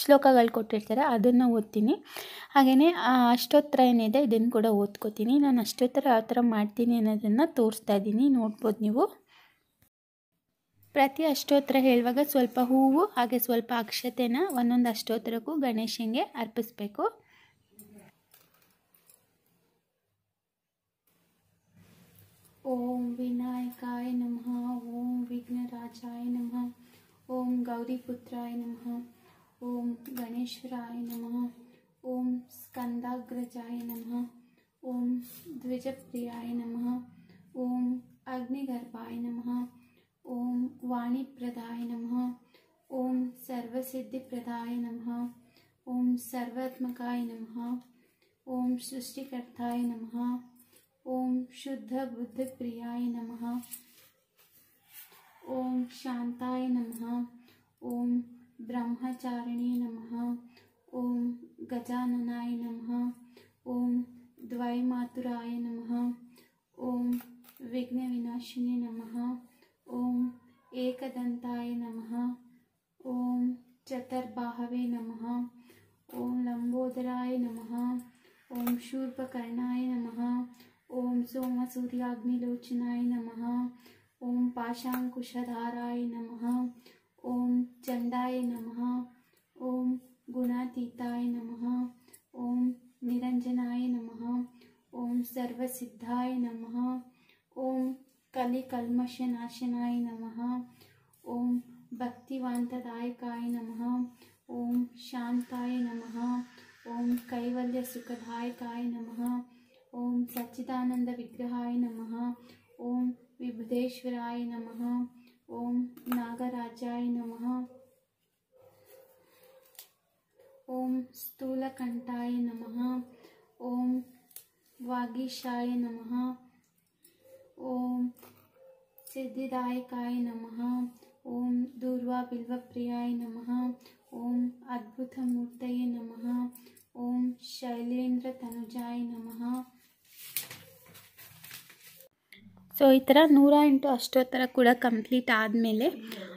ಶ್ಲೋಕಗಳು ಕೊಟ್ಟಿರ್ತಾರೆ ಅದನ್ನು ಓದ್ತೀನಿ ಹಾಗೆಯೇ ಅಷ್ಟೋತ್ತರ ಏನಿದೆ ಇದನ್ನು ಕೂಡ ಓದ್ಕೋತೀನಿ ನಾನು ಅಷ್ಟೋತ್ತರ ಯಾವ ಥರ ಮಾಡ್ತೀನಿ ಅನ್ನೋದನ್ನು ತೋರಿಸ್ತಾ ಇದ್ದೀನಿ ನೋಡ್ಬೋದು ನೀವು ಪ್ರತಿ ಅಷ್ಟೋತ್ತರ ಹೇಳುವಾಗ ಸ್ವಲ್ಪ ಹೂವು ಹಾಗೆ ಸ್ವಲ್ಪ ಅಕ್ಷತೆನ ಒಂದೊಂದು ಅಷ್ಟೋತ್ತರಕ್ಕೂ ಗಣೇಶನಿಗೆ ಅರ್ಪಿಸ್ಬೇಕು ओम विनायकाय नमः ओम विघ्नराजाय नमः ओम गौरीपुत्राय नमः ओम गणेश्वराय नमः ओम स्कंदाग्रजाय नमः ओम द्विजप्रियाय नमः ओम अग्निगर्भाय नमः ओम वाणीप्रदाय नमः ओम सर्वसिद्धिप्रदाय नमः ओम सर्वात्मकाय नमः ओम सृष्टिकर्ताय नमः ओम शुद्ध बुद्ध प्रियाय नमः ओम शांताय नमः ओम ब्रह्मचारिणी नमः ओम गजाननाय नमः ओम द्वय नम नमः ओम विघ्न विनाशिनी नमः ओम एकदंताय नमः ओम चतुर्बाहवे नमः ओम लंबोदराय नमः ओम शूर्पकर्णाय नमः ओम सोम सूर्याग्निलोचनाय नमः ओम पाशाकुशधाराय नमः ओम चंडाय नमः ओम गुणातीताय नमः ओम निरंजनाय नमः ओम सर्वसिद्धाय नमः ओम कलिकल्मषनाशनाय नमः ओम भक्तिवान्तदायकाय नमः ओम शांताय नमः ओम कैवल्यसुखदायकाय नमः ओम सच्चिदानंद विग्रहाय नमः ओम विभुदेश्वराय नमः ओम नागराजाय नमः ओम स्थूलकंठाय नमः ओम वागीशाय नमः ओम सिद्धिदायकाय नमः ओम दुर्वा बिल्वप्रियाय नमः ओम अद्भुतमूर्तये नमः ओम शैलेन्द्र तनुजाय नमः ಸೊ ಈ ಥರ ನೂರ ಎಂಟು ಅಷ್ಟೋ ಥರ ಕೂಡ ಕಂಪ್ಲೀಟ್ ಆದಮೇಲೆ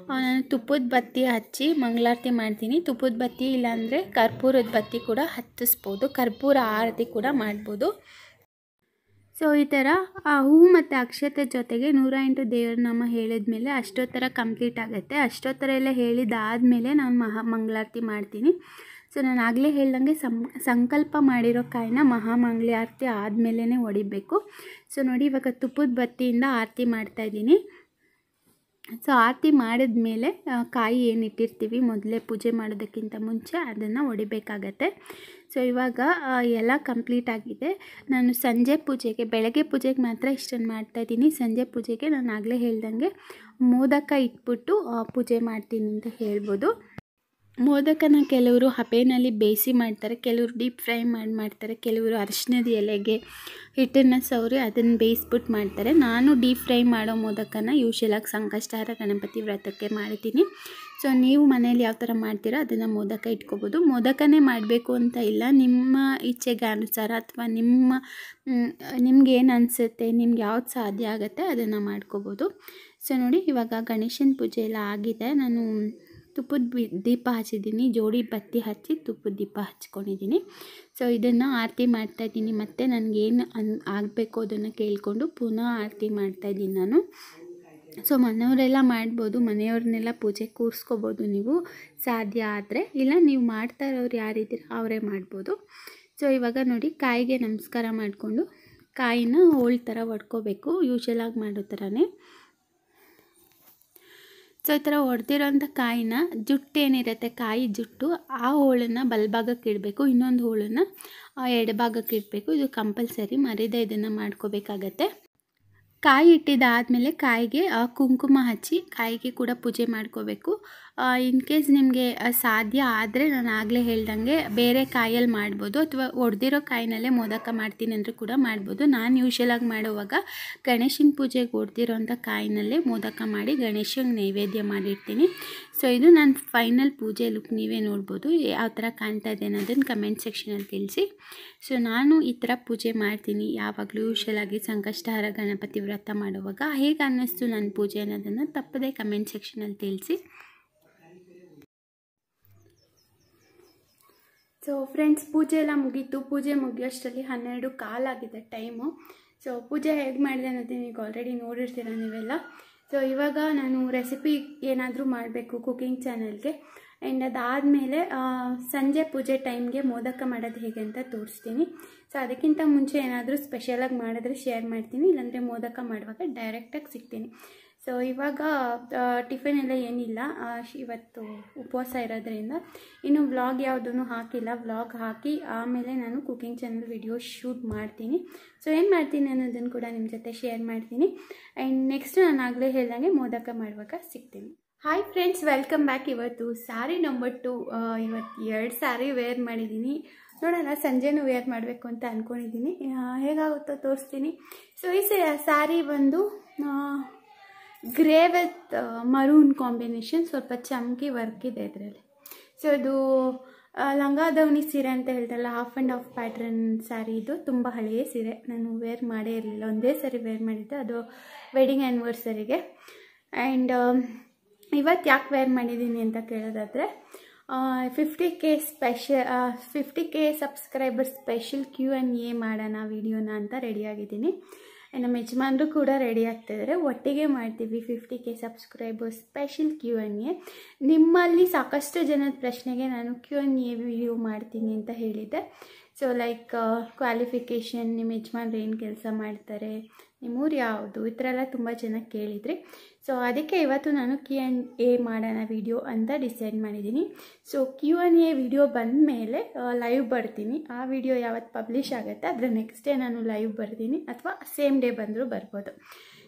ನಾನು ತುಪ್ಪದ ಬತ್ತಿ ಹಚ್ಚಿ ಮಂಗಳಾರತಿ ಮಾಡ್ತೀನಿ ತುಪ್ಪದ ಬತ್ತಿ ಇಲ್ಲಾಂದರೆ ಕರ್ಪೂರದ ಬತ್ತಿ ಕೂಡ ಹತ್ತಿಸ್ಬೋದು ಕರ್ಪೂರ ಆರತಿ ಕೂಡ ಮಾಡ್ಬೋದು ಸೊ ಈ ಥರ ಆ ಹೂ ಮತ್ತು ಅಕ್ಷತೆ ಜೊತೆಗೆ ನೂರ ಎಂಟು ದೇವರ ನಾಮ ಹೇಳಿದ್ಮೇಲೆ ಅಷ್ಟೋ ಥರ ಕಂಪ್ಲೀಟ್ ಆಗುತ್ತೆ ಅಷ್ಟೋ ಥರ ಎಲ್ಲ ಹೇಳಿದಾದಮೇಲೆ ನಾನು ಮಹಾ ಮಂಗಳಾರತಿ ಮಾಡ್ತೀನಿ ಸೊ ನಾನು ಆಗಲೇ ಹೇಳ್ದಂಗೆ ಸಂಕಲ್ಪ ಮಾಡಿರೋ ಕಾಯಿನ ಮಹಾಮಂಗ್ಲಿ ಆರತಿ ಆದಮೇಲೆ ಹೊಡಿಬೇಕು ಸೊ ನೋಡಿ ಇವಾಗ ತುಪ್ಪದ ಬತ್ತಿಯಿಂದ ಆರತಿ ಮಾಡ್ತಾಯಿದ್ದೀನಿ ಸೊ ಆರತಿ ಮಾಡಿದ್ಮೇಲೆ ಮೇಲೆ ಕಾಯಿ ಇಟ್ಟಿರ್ತೀವಿ ಮೊದಲೇ ಪೂಜೆ ಮಾಡೋದಕ್ಕಿಂತ ಮುಂಚೆ ಅದನ್ನು ಹೊಡಿಬೇಕಾಗತ್ತೆ ಸೊ ಇವಾಗ ಎಲ್ಲ ಕಂಪ್ಲೀಟ್ ಆಗಿದೆ ನಾನು ಸಂಜೆ ಪೂಜೆಗೆ ಬೆಳಗ್ಗೆ ಪೂಜೆಗೆ ಮಾತ್ರ ಇಷ್ಟನ್ನು ಮಾಡ್ತಾಯಿದ್ದೀನಿ ಸಂಜೆ ಪೂಜೆಗೆ ನಾನು ಆಗಲೇ ಹೇಳ್ದಂಗೆ ಮೋದಕ ಇಟ್ಬಿಟ್ಟು ಪೂಜೆ ಮಾಡ್ತೀನಿ ಅಂತ ಹೇಳ್ಬೋದು ಮೋದಕನ ಕೆಲವರು ಹಬೆನಲ್ಲಿ ಬೇಯಿಸಿ ಮಾಡ್ತಾರೆ ಕೆಲವರು ಡೀಪ್ ಫ್ರೈ ಮಾಡಿ ಮಾಡ್ತಾರೆ ಕೆಲವರು ಅರಿಶಿನದ ಎಲೆಗೆ ಹಿಟ್ಟನ್ನು ಸವರಿ ಅದನ್ನು ಬೇಯಿಸ್ಬಿಟ್ಟು ಮಾಡ್ತಾರೆ ನಾನು ಡೀಪ್ ಫ್ರೈ ಮಾಡೋ ಮೋದಕನ ಯೂಶಲಾಗಿ ಸಂಕಷ್ಟಾರ ಗಣಪತಿ ವ್ರತಕ್ಕೆ ಮಾಡ್ತೀನಿ ಸೊ ನೀವು ಮನೇಲಿ ಯಾವ ಥರ ಮಾಡ್ತೀರೋ ಅದನ್ನು ಮೋದಕ ಇಟ್ಕೋಬೋದು ಮೋದಕನೇ ಮಾಡಬೇಕು ಅಂತ ಇಲ್ಲ ನಿಮ್ಮ ಇಚ್ಛೆಗೆ ಅನುಸಾರ ಅಥವಾ ನಿಮ್ಮ ನಿಮ್ಗೆ ಏನು ಅನಿಸುತ್ತೆ ನಿಮ್ಗೆ ಯಾವ್ದು ಸಾಧ್ಯ ಆಗುತ್ತೆ ಅದನ್ನು ಮಾಡ್ಕೋಬೋದು ಸೊ ನೋಡಿ ಇವಾಗ ಗಣೇಶನ ಪೂಜೆ ಎಲ್ಲ ಆಗಿದೆ ನಾನು ತುಪ್ಪದ ದೀಪ ಹಚ್ಚಿದ್ದೀನಿ ಜೋಡಿ ಬತ್ತಿ ಹಚ್ಚಿ ತುಪ್ಪದ ದೀಪ ಹಚ್ಕೊಂಡಿದ್ದೀನಿ ಸೊ ಇದನ್ನು ಆರತಿ ಮಾಡ್ತಾಯಿದ್ದೀನಿ ಮತ್ತು ನನಗೇನು ಅನ್ ಆಗಬೇಕು ಅದನ್ನು ಕೇಳಿಕೊಂಡು ಪುನಃ ಆರತಿ ಮಾಡ್ತಾಯಿದ್ದೀನಿ ನಾನು ಸೊ ಮನೆಯವರೆಲ್ಲ ಮಾಡ್ಬೋದು ಮನೆಯವ್ರನ್ನೆಲ್ಲ ಪೂಜೆ ಕೂರಿಸ್ಕೋಬೋದು ನೀವು ಸಾಧ್ಯ ಆದರೆ ಇಲ್ಲ ನೀವು ಮಾಡ್ತಾ ಇರೋರು ಯಾರಿದ್ದೀರ ಅವರೇ ಮಾಡ್ಬೋದು ಸೊ ಇವಾಗ ನೋಡಿ ಕಾಯಿಗೆ ನಮಸ್ಕಾರ ಮಾಡಿಕೊಂಡು ಕಾಯಿನ ಹೋಳ್ ಥರ ಒಡ್ಕೋಬೇಕು ಯೂಶಲಾಗಿ ಮಾಡೋ ಥರನೇ ಸೊ ಈ ಥರ ಹೊಡೆದಿರೋಂಥ ಕಾಯಿನ ಜುಟ್ಟೇನಿರುತ್ತೆ ಕಾಯಿ ಜುಟ್ಟು ಆ ಹೋಳನ್ನು ಬಲಭಾಗಕ್ಕೆ ಇಡಬೇಕು ಇನ್ನೊಂದು ಹೋಳನ್ನು ಎಡಭಾಗಕ್ಕೆ ಇಡಬೇಕು ಇದು ಕಂಪಲ್ಸರಿ ಮರಿದೇ ಇದನ್ನು ಮಾಡ್ಕೋಬೇಕಾಗತ್ತೆ ಕಾಯಿ ಇಟ್ಟಿದ್ದಾದಮೇಲೆ ಕಾಯಿಗೆ ಕುಂಕುಮ ಹಚ್ಚಿ ಕಾಯಿಗೆ ಕೂಡ ಪೂಜೆ ಮಾಡ್ಕೋಬೇಕು ಇನ್ ಕೇಸ್ ನಿಮಗೆ ಸಾಧ್ಯ ಆದರೆ ನಾನು ಆಗಲೇ ಹೇಳ್ದಂಗೆ ಬೇರೆ ಕಾಯಲ್ಲಿ ಮಾಡ್ಬೋದು ಅಥವಾ ಒಡೆದಿರೋ ಕಾಯಿನಲ್ಲೇ ಮೋದಕ ಮಾಡ್ತೀನಿ ಅಂದರೂ ಕೂಡ ಮಾಡ್ಬೋದು ನಾನು ಯೂಶಲಾಗಿ ಮಾಡುವಾಗ ಗಣೇಶನ ಪೂಜೆಗೆ ಒಡೆದಿರೋ ಅಂಥ ಕಾಯಿನಲ್ಲೇ ಮೋದಕ ಮಾಡಿ ಗಣೇಶನಿಗೆ ನೈವೇದ್ಯ ಮಾಡಿರ್ತೀನಿ ಸೊ ಇದು ನಾನು ಫೈನಲ್ ಪೂಜೆ ಲುಕ್ ನೀವೇ ನೋಡ್ಬೋದು ಯಾವ ಥರ ಕಾಣ್ತಾ ಇದೆ ಅನ್ನೋದನ್ನು ಕಮೆಂಟ್ ಸೆಕ್ಷನಲ್ಲಿ ತಿಳಿಸಿ ಸೊ ನಾನು ಈ ಥರ ಪೂಜೆ ಮಾಡ್ತೀನಿ ಯಾವಾಗಲೂ ಯೂಶಲಾಗಿ ಸಂಕಷ್ಟಹಾರ ಗಣಪತಿ ವ್ರತ ಮಾಡುವಾಗ ಹೇಗೆ ಅನ್ನಿಸ್ತು ನನ್ನ ಪೂಜೆ ಅನ್ನೋದನ್ನು ತಪ್ಪದೇ ಕಮೆಂಟ್ ಸೆಕ್ಷನಲ್ಲಿ ತಿಳಿಸಿ ಸೊ ಫ್ರೆಂಡ್ಸ್ ಪೂಜೆ ಎಲ್ಲ ಮುಗೀತು ಪೂಜೆ ಮುಗಿಯೋಷ್ಟರಲ್ಲಿ ಹನ್ನೆರಡು ಕಾಲಾಗಿದೆ ಟೈಮು ಸೊ ಪೂಜೆ ಹೇಗೆ ಮಾಡಿದೆ ಅನ್ನೋದು ನೀವು ಆಲ್ರೆಡಿ ನೋಡಿರ್ತೀರ ನೀವೆಲ್ಲ ಸೊ ಇವಾಗ ನಾನು ರೆಸಿಪಿ ಏನಾದರೂ ಮಾಡಬೇಕು ಕುಕಿಂಗ್ ಚಾನಲ್ಗೆ ಆ್ಯಂಡ್ ಅದಾದಮೇಲೆ ಸಂಜೆ ಪೂಜೆ ಟೈಮ್ಗೆ ಮೋದಕ ಮಾಡೋದು ಹೇಗೆ ಅಂತ ತೋರಿಸ್ತೀನಿ ಸೊ ಅದಕ್ಕಿಂತ ಮುಂಚೆ ಏನಾದರೂ ಸ್ಪೆಷಲಾಗಿ ಮಾಡಿದ್ರೆ ಶೇರ್ ಮಾಡ್ತೀನಿ ಇಲ್ಲಾಂದರೆ ಮೋದಕ ಮಾಡುವಾಗ ಡೈರೆಕ್ಟಾಗಿ ಸಿಗ್ತೀನಿ ಸೊ ಇವಾಗ ಟಿಫಿನ್ ಎಲ್ಲ ಏನಿಲ್ಲ ಇವತ್ತು ಉಪವಾಸ ಇರೋದ್ರಿಂದ ಇನ್ನು ವ್ಲಾಗ್ ಯಾವುದೂ ಹಾಕಿಲ್ಲ ವ್ಲಾಗ್ ಹಾಕಿ ಆಮೇಲೆ ನಾನು ಕುಕಿಂಗ್ ಚಾನಲ್ ವಿಡಿಯೋ ಶೂಟ್ ಮಾಡ್ತೀನಿ ಸೊ ಏನು ಮಾಡ್ತೀನಿ ಅನ್ನೋದನ್ನು ಕೂಡ ನಿಮ್ಮ ಜೊತೆ ಶೇರ್ ಮಾಡ್ತೀನಿ ಆ್ಯಂಡ್ ನೆಕ್ಸ್ಟ್ ನಾನು ಆಗಲೇ ಹೇಳ್ದಂಗೆ ಮೋದಕ ಮಾಡುವಾಗ ಸಿಗ್ತೀನಿ ಹಾಯ್ ಫ್ರೆಂಡ್ಸ್ ವೆಲ್ಕಮ್ ಬ್ಯಾಕ್ ಇವತ್ತು ಸ್ಯಾರಿ ನಂಬರ್ ಟು ಇವತ್ತು ಎರಡು ಸ್ಯಾರಿ ವೇರ್ ಮಾಡಿದ್ದೀನಿ ನೋಡೋಣ ಸಂಜೆನೂ ವೇರ್ ಮಾಡಬೇಕು ಅಂತ ಅಂದ್ಕೊಂಡಿದ್ದೀನಿ ಹೇಗಾಗುತ್ತೋ ತೋರಿಸ್ತೀನಿ ಸೊ ಈ ಸ್ಯಾರಿ ಬಂದು ಗ್ರೇ ವಿತ್ ಮರೂನ್ ಕಾಂಬಿನೇಷನ್ ಸ್ವಲ್ಪ ಚಮಕಿ ವರ್ಕ್ ಇದೆ ಇದರಲ್ಲಿ ಸೊ ಇದು ಲಂಗಾದವನಿ ಸೀರೆ ಅಂತ ಹೇಳ್ತಾರಲ್ಲ half and half pattern sari ಇದು ತುಂಬ ಹಳೆಯ ಸೀರೆ ನಾನು ವೇರ್ ಮಾಡೇ ಇರಲಿಲ್ಲ ಒಂದೇ ಸಾರಿ ವೇರ್ ಮಾಡಿದ್ದೆ ಅದು ವೆಡ್ಡಿಂಗ್ ಆ್ಯನಿವರ್ಸರಿಗೆ ಆ್ಯಂಡ್ ಇವತ್ತು ಯಾಕೆ ವೇರ್ ಮಾಡಿದ್ದೀನಿ ಅಂತ ಕೇಳೋದಾದರೆ fifty K special fifty K subscriber special Q and A ಮಾಡೋಣ ವಿಡಿಯೋನ ಅಂತ ರೆಡಿಯಾಗಿದ್ದೀನಿ ನಮ್ಮ ಯಜಮಾನರು ಕೂಡ ರೆಡಿ ಆಗ್ತಿದ್ದಾರೆ ಒಟ್ಟಿಗೆ ಮಾಡ್ತೀವಿ fifty K subscriber special Q and A ನಿಮ್ಮಲ್ಲಿ ಸಾಕಷ್ಟು ಜನದ ಪ್ರಶ್ನೆಗೆ ನಾನು ಕ್ಯೂ ಆ್ಯಂಡ್ ಎ ವಿಡಿಯೋ ಮಾಡ್ತೀನಿ ಅಂತ ಹೇಳಿದ್ದೆ ಸೊ ಲೈಕ್ ಕ್ವಾಲಿಫಿಕೇಷನ್ ನಿಮ್ಮ ಯಜಮಾನ್ರು ಏನು ಕೆಲಸ ಮಾಡ್ತಾರೆ ನಿಮ್ಮೂರು ಯಾವುದು ಈ ಥರ ಎಲ್ಲ ತುಂಬ ಜನ ಕೇಳಿದ್ರಿ ಸೊ ಅದಕ್ಕೆ ಇವತ್ತು ನಾನು ಕ್ಯೂ ಆ್ಯಂಡ್ ಎ ಮಾಡೋಣ ವಿಡಿಯೋ ಅಂತ ಡಿಸೈಡ್ ಮಾಡಿದ್ದೀನಿ so Q and A video ಬಂದ ಮೇಲೆ ಲೈವ್ ಬರ್ತೀನಿ ಆ ವಿಡಿಯೋ ಯಾವತ್ತು ಪಬ್ಲಿಷ್ ಆಗುತ್ತೆ ಅದರ ನೆಕ್ಸ್ಟ್ ಡೇ ನಾನು ಲೈವ್ ಬರ್ತೀನಿ ಅಥವಾ ಸೇಮ್ ಡೇ ಬಂದರೂ ಬರ್ಬೋದು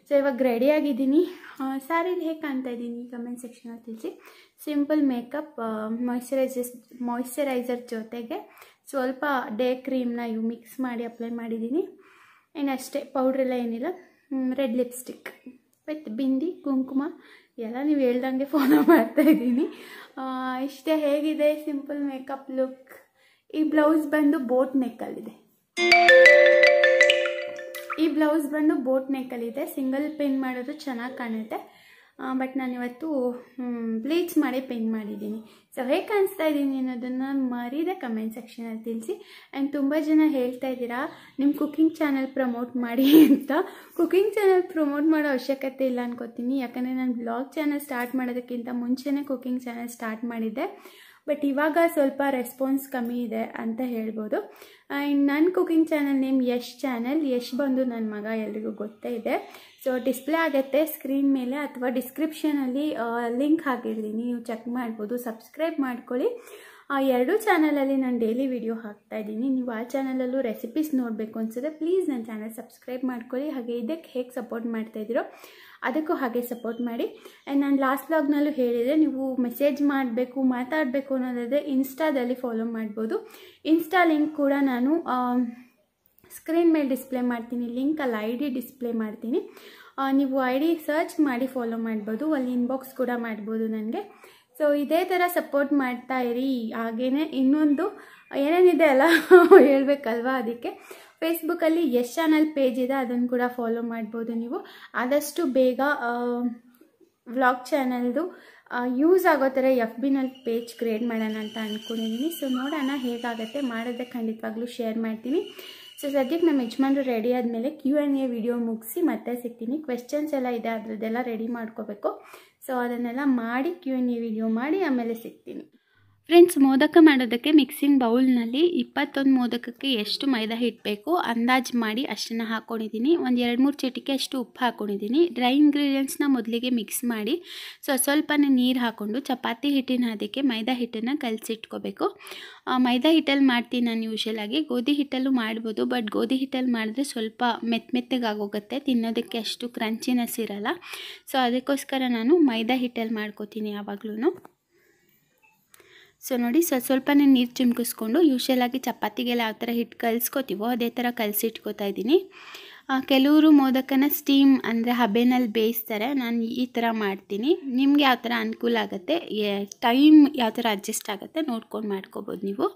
ಸೊ ಇವಾಗ ರೆಡಿಯಾಗಿದ್ದೀನಿ ಸ್ಯಾರಿಲಿ ಹೇಗೆ ಕಾಣ್ತಾ ಇದ್ದೀನಿ ಕಮೆಂಟ್ ಸೆಕ್ಷನಲ್ಲಿ ತಿಳಿಸಿ ಸಿಂಪಲ್ ಮೇಕಪ್ ಮಾಯ್ಚರೈಸರ್ಸ್ ಮಾಯ್ಚರೈಸರ್ ಜೊತೆಗೆ ಸ್ವಲ್ಪ ಡೇ ಕ್ರೀಮ್ನ ಇವು ಮಿಕ್ಸ್ ಮಾಡಿ ಅಪ್ಲೈ ಮಾಡಿದ್ದೀನಿ ಆ್ಯಂಡ್ ಅಷ್ಟೇ ಪೌಡ್ರೆಲ್ಲ ಏನಿಲ್ಲ ರೆಡ್ ಲಿಪ್ಸ್ಟಿಕ್ ವಿತ್ ಬಿಂದಿ ಕುಂಕುಮ ಎಲ್ಲ ನೀವು ಹೇಳ್ದಂಗೆ ಫಾಲೋ ಮಾಡ್ತಾಯಿದ್ದೀನಿ ಇಷ್ಟೇ ಹೇಗಿದೆ ಸಿಂಪಲ್ ಮೇಕಪ್ ಲುಕ್ ಈ ಬ್ಲೌಸ್ ಬಂದು ಬೋಟ್ ನೆಕ್ಕಲ್ಲಿದೆ ಈ ಬ್ಲೌಸ್ ಬಂದು ಬೋಟ್ ನೆಕ್ಕಲ್ಲಿದೆ ಸಿಂಗಲ್ ಪಿನ್ ಮಾಡೋದು ಚೆನ್ನಾಗಿ ಕಾಣುತ್ತೆ ಬಟ್ ನಾನಿವತ್ತು ಬ್ಲೀಚ್ ಮಾಡಿ ಪೇಂಟ್ ಮಾಡಿದ್ದೀನಿ ಸೊ ಹೇಗೆ ಕಾಣಿಸ್ತಾ ಇದ್ದೀನಿ ಅನ್ನೋದನ್ನು ಮರೀದೆ ಕಮೆಂಟ್ ಸೆಕ್ಷನಲ್ಲಿ ತಿಳಿಸಿ ಆ್ಯಂಡ್ ತುಂಬ ಜನ ಹೇಳ್ತಾ ಇದ್ದೀರಾ ನಿಮ್ಮ ಕುಕ್ಕಿಂಗ್ ಚಾನಲ್ ಪ್ರಮೋಟ್ ಮಾಡಿ ಅಂತ ಕುಕ್ಕಿಂಗ್ ಚಾನಲ್ ಪ್ರಮೋಟ್ ಮಾಡೋ ಅವಶ್ಯಕತೆ ಇಲ್ಲ ಅನ್ಕೋತೀನಿ ಯಾಕಂದರೆ ನಾನು ಬ್ಲಾಗ್ ಚಾನಲ್ ಸ್ಟಾರ್ಟ್ ಮಾಡೋದಕ್ಕಿಂತ ಮುಂಚೆನೇ ಕುಕ್ಕಿಂಗ್ ಚಾನಲ್ ಸ್ಟಾರ್ಟ್ ಮಾಡಿದ್ದೆ ಬಟ್ ಇವಾಗ ಸ್ವಲ್ಪ ರೆಸ್ಪಾನ್ಸ್ ಕಮ್ಮಿ ಇದೆ ಅಂತ ಹೇಳ್ಬೋದು ಆ್ಯಂಡ್ ನನ್ನ cooking channel name Yash channel Yash ಬಂದು ನನ್ನ ಮಗ ಎಲ್ರಿಗೂ ಗೊತ್ತೇ ಇದೆ ಸೊ ಡಿಸ್ಪ್ಲೇ ಆಗುತ್ತೆ ಸ್ಕ್ರೀನ್ ಮೇಲೆ ಅಥವಾ ಡಿಸ್ಕ್ರಿಪ್ಷನಲ್ಲಿ ಲಿಂಕ್ ಹಾಕಿರ್ತೀನಿ ನೀವು ಚೆಕ್ ಮಾಡ್ಬೋದು ಸಬ್ಸ್ಕ್ರೈಬ್ ಮಾಡ್ಕೊಳ್ಳಿ ಎರಡೂ ಚಾನಲಲ್ಲಿ ನಾನು ಡೈಲಿ ವಿಡಿಯೋ ಹಾಕ್ತಾ ಇದ್ದೀನಿ ನೀವು ಆ ಚಾನಲಲ್ಲೂ ರೆಸಿಪೀಸ್ ನೋಡಬೇಕು ಅನ್ಸಿದ್ರೆ ಪ್ಲೀಸ್ ನನ್ನ ಚಾನಲ್ ಸಬ್ಸ್ಕ್ರೈಬ್ ಮಾಡ್ಕೊಳ್ಳಿ ಹಾಗೆ ಇದಕ್ಕೆ ಹೇಗೆ ಸಪೋರ್ಟ್ ಮಾಡ್ತಾ ಇದ್ದೀರೋ ಅದಕ್ಕೂ ಹಾಗೆ ಸಪೋರ್ಟ್ ಮಾಡಿ ಆ್ಯಂಡ್ ನಾನು ಲಾಸ್ಟ್ ಲಾಗ್ನಲ್ಲೂ ಹೇಳಿದರೆ ನೀವು ಮೆಸೇಜ್ ಮಾಡಬೇಕು ಮಾತಾಡಬೇಕು ಅನ್ನೋದಾದರೆ ಇನ್ಸ್ಟಾದಲ್ಲಿ ಫಾಲೋ ಮಾಡ್ಬೋದು ಇನ್ಸ್ಟಾ ಲಿಂಕ್ ಕೂಡ ನಾನು ಸ್ಕ್ರೀನ್ ಮೇಲೆ ಡಿಸ್ಪ್ಲೇ ಮಾಡ್ತೀನಿ ಲಿಂಕಲ್ಲಿ ಐ ಡಿ ಡಿಸ್ಪ್ಲೇ ಮಾಡ್ತೀನಿ ನೀವು ಐ ಡಿ ಸರ್ಚ್ ಮಾಡಿ ಫಾಲೋ ಮಾಡ್ಬೋದು ಅಲ್ಲಿ ಇನ್ಬಾಕ್ಸ್ ಕೂಡ ಮಾಡ್ಬೋದು ನನಗೆ ಸೊ ಇದೇ ಥರ ಸಪೋರ್ಟ್ ಮಾಡ್ತಾ ಇರಿ ಹಾಗೇನೆ ಇನ್ನೊಂದು ಏನೇನಿದೆ ಅಲ್ಲ ಹೇಳ್ಬೇಕಲ್ವಾ ಅದಕ್ಕೆ ಫೇಸ್ಬುಕ್ಕಲ್ಲಿ ಎಷ್ಟು ಚಾನಲ್ ಪೇಜ್ ಇದೆ ಅದನ್ನು ಕೂಡ ಫಾಲೋ ಮಾಡ್ಬೋದು ನೀವು ಆದಷ್ಟು ಬೇಗ ವ್ಲಾಗ್ ಚಾನಲ್ದು ಯೂಸ್ ಆಗೋ ಥರ ಎಫ್ ಬಿನಲ್ಲಿ ಪೇಜ್ ಕ್ರಿಯೇಟ್ ಮಾಡೋಣ ಅಂತ ಅಂದ್ಕೊಂಡಿದ್ದೀನಿ ಸೊ ನೋಡೋಣ ಹೇಗಾಗುತ್ತೆ ಮಾಡೋದೇ ಖಂಡಿತವಾಗ್ಲೂ ಶೇರ್ ಮಾಡ್ತೀನಿ ಸೊ ಸದ್ಯಕ್ಕೆ ನಮ್ಮ ಯಜಮಾನ್ರು ರೆಡಿ ಆದಮೇಲೆ ಕ್ಯೂ ಎನ್ ಎ ವಿಡಿಯೋ ಮುಗಿಸಿ ಮತ್ತೆ ಸಿಗ್ತೀನಿ ಕ್ವೆಶನ್ಸ್ ಎಲ್ಲ ಇದೆ ಅದರದ್ದೆಲ್ಲ ರೆಡಿ ಮಾಡ್ಕೋಬೇಕು ಸೊ ಅದನ್ನೆಲ್ಲ ಮಾಡಿ ಕ್ಯೂ ಎನ್ ಎ ವಿಡಿಯೋ ಮಾಡಿ ಆಮೇಲೆ ಸಿಗ್ತೀನಿ ಫ್ರೆಂಡ್ಸ್ ಮೋದಕ ಮಾಡೋದಕ್ಕೆ ಮಿಕ್ಸಿಂಗ್ ಬೌಲ್ನಲ್ಲಿ ಇಪ್ಪತ್ತೊಂದು ಮೋದಕಕ್ಕೆ ಎಷ್ಟು ಮೈದಾ ಹಿಟ್ಟು ಬೇಕು ಅಂದಾಜು ಮಾಡಿ ಅಷ್ಟನ್ನು ಹಾಕ್ಕೊಂಡಿದ್ದೀನಿ ಒಂದು ಎರಡು ಮೂರು ಚಟಿಕೆ ಅಷ್ಟು ಉಪ್ಪು ಹಾಕ್ಕೊಂಡಿದ್ದೀನಿ ಡ್ರೈ ಇಂಗ್ರೀಡಿಯೆಂಟ್ಸ್ನ ಮೊದಲಿಗೆ ಮಿಕ್ಸ್ ಮಾಡಿ ಸೊ ಸ್ವಲ್ಪನೇ ನೀರು ಹಾಕ್ಕೊಂಡು ಚಪಾತಿ ಹಿಟ್ಟಿನ ಅದಕ್ಕೆ ಮೈದಾ ಹಿಟ್ಟನ್ನು ಕಲಸಿಟ್ಕೋಬೇಕು ಮೈದಾ ಹಿಟ್ಟಲ್ಲಿ ಮಾಡ್ತೀನಿ ನಾನು ಯೂಶಲಾಗಿ ಗೋಧಿ ಹಿಟ್ಟಲ್ಲೂ ಮಾಡ್ಬೋದು ಬಟ್ ಗೋಧಿ ಹಿಟ್ಟಲ್ಲಿ ಮಾಡಿದ್ರೆ ಸ್ವಲ್ಪ ಮೆತ್ತ ಮೆತ್ತಗಾಗೋಗುತ್ತೆ ತಿನ್ನೋದಕ್ಕೆ ಅಷ್ಟು ಕ್ರಂಚಿನೆಸ್ ಇರೋಲ್ಲ ಸೊ ಅದಕ್ಕೋಸ್ಕರ ನಾನು ಮೈದಾ ಹಿಟ್ಟಲ್ಲಿ ಮಾಡ್ಕೋತೀನಿ ಯಾವಾಗಲೂ ಸೊ ನೋಡಿ ಸ್ವಲ್ಪ ಸ್ವಲ್ಪನೇ ನೀರು ಚಿಮ್ಕಿಸ್ಕೊಂಡು ಯೂಶಲಾಗಿ ಚಪಾತಿಗೆಲ್ಲ ಯಾವ ಥರ ಹಿಟ್ಟು ಕಲಿಸ್ಕೋತೀವೋ ಅದೇ ಥರ ಕಲಸಿಟ್ಕೋತಾ ಇದ್ದೀನಿ ಕೆಲವರು ಮೋದಕನ ಸ್ಟೀಮ್ ಅಂದರೆ ಹಬೆನಲ್ಲಿ ಬೇಯಿಸ್ತಾರೆ ನಾನು ಈ ಥರ ಮಾಡ್ತೀನಿ ನಿಮ್ಗೆ ಯಾವ ಥರ ಅನುಕೂಲ ಆಗುತ್ತೆ ಟೈಮ್ ಯಾವ ಥರ ಅಡ್ಜಸ್ಟ್ ಆಗುತ್ತೆ ನೋಡ್ಕೊಂಡು ಮಾಡ್ಕೋಬೋದು ನೀವು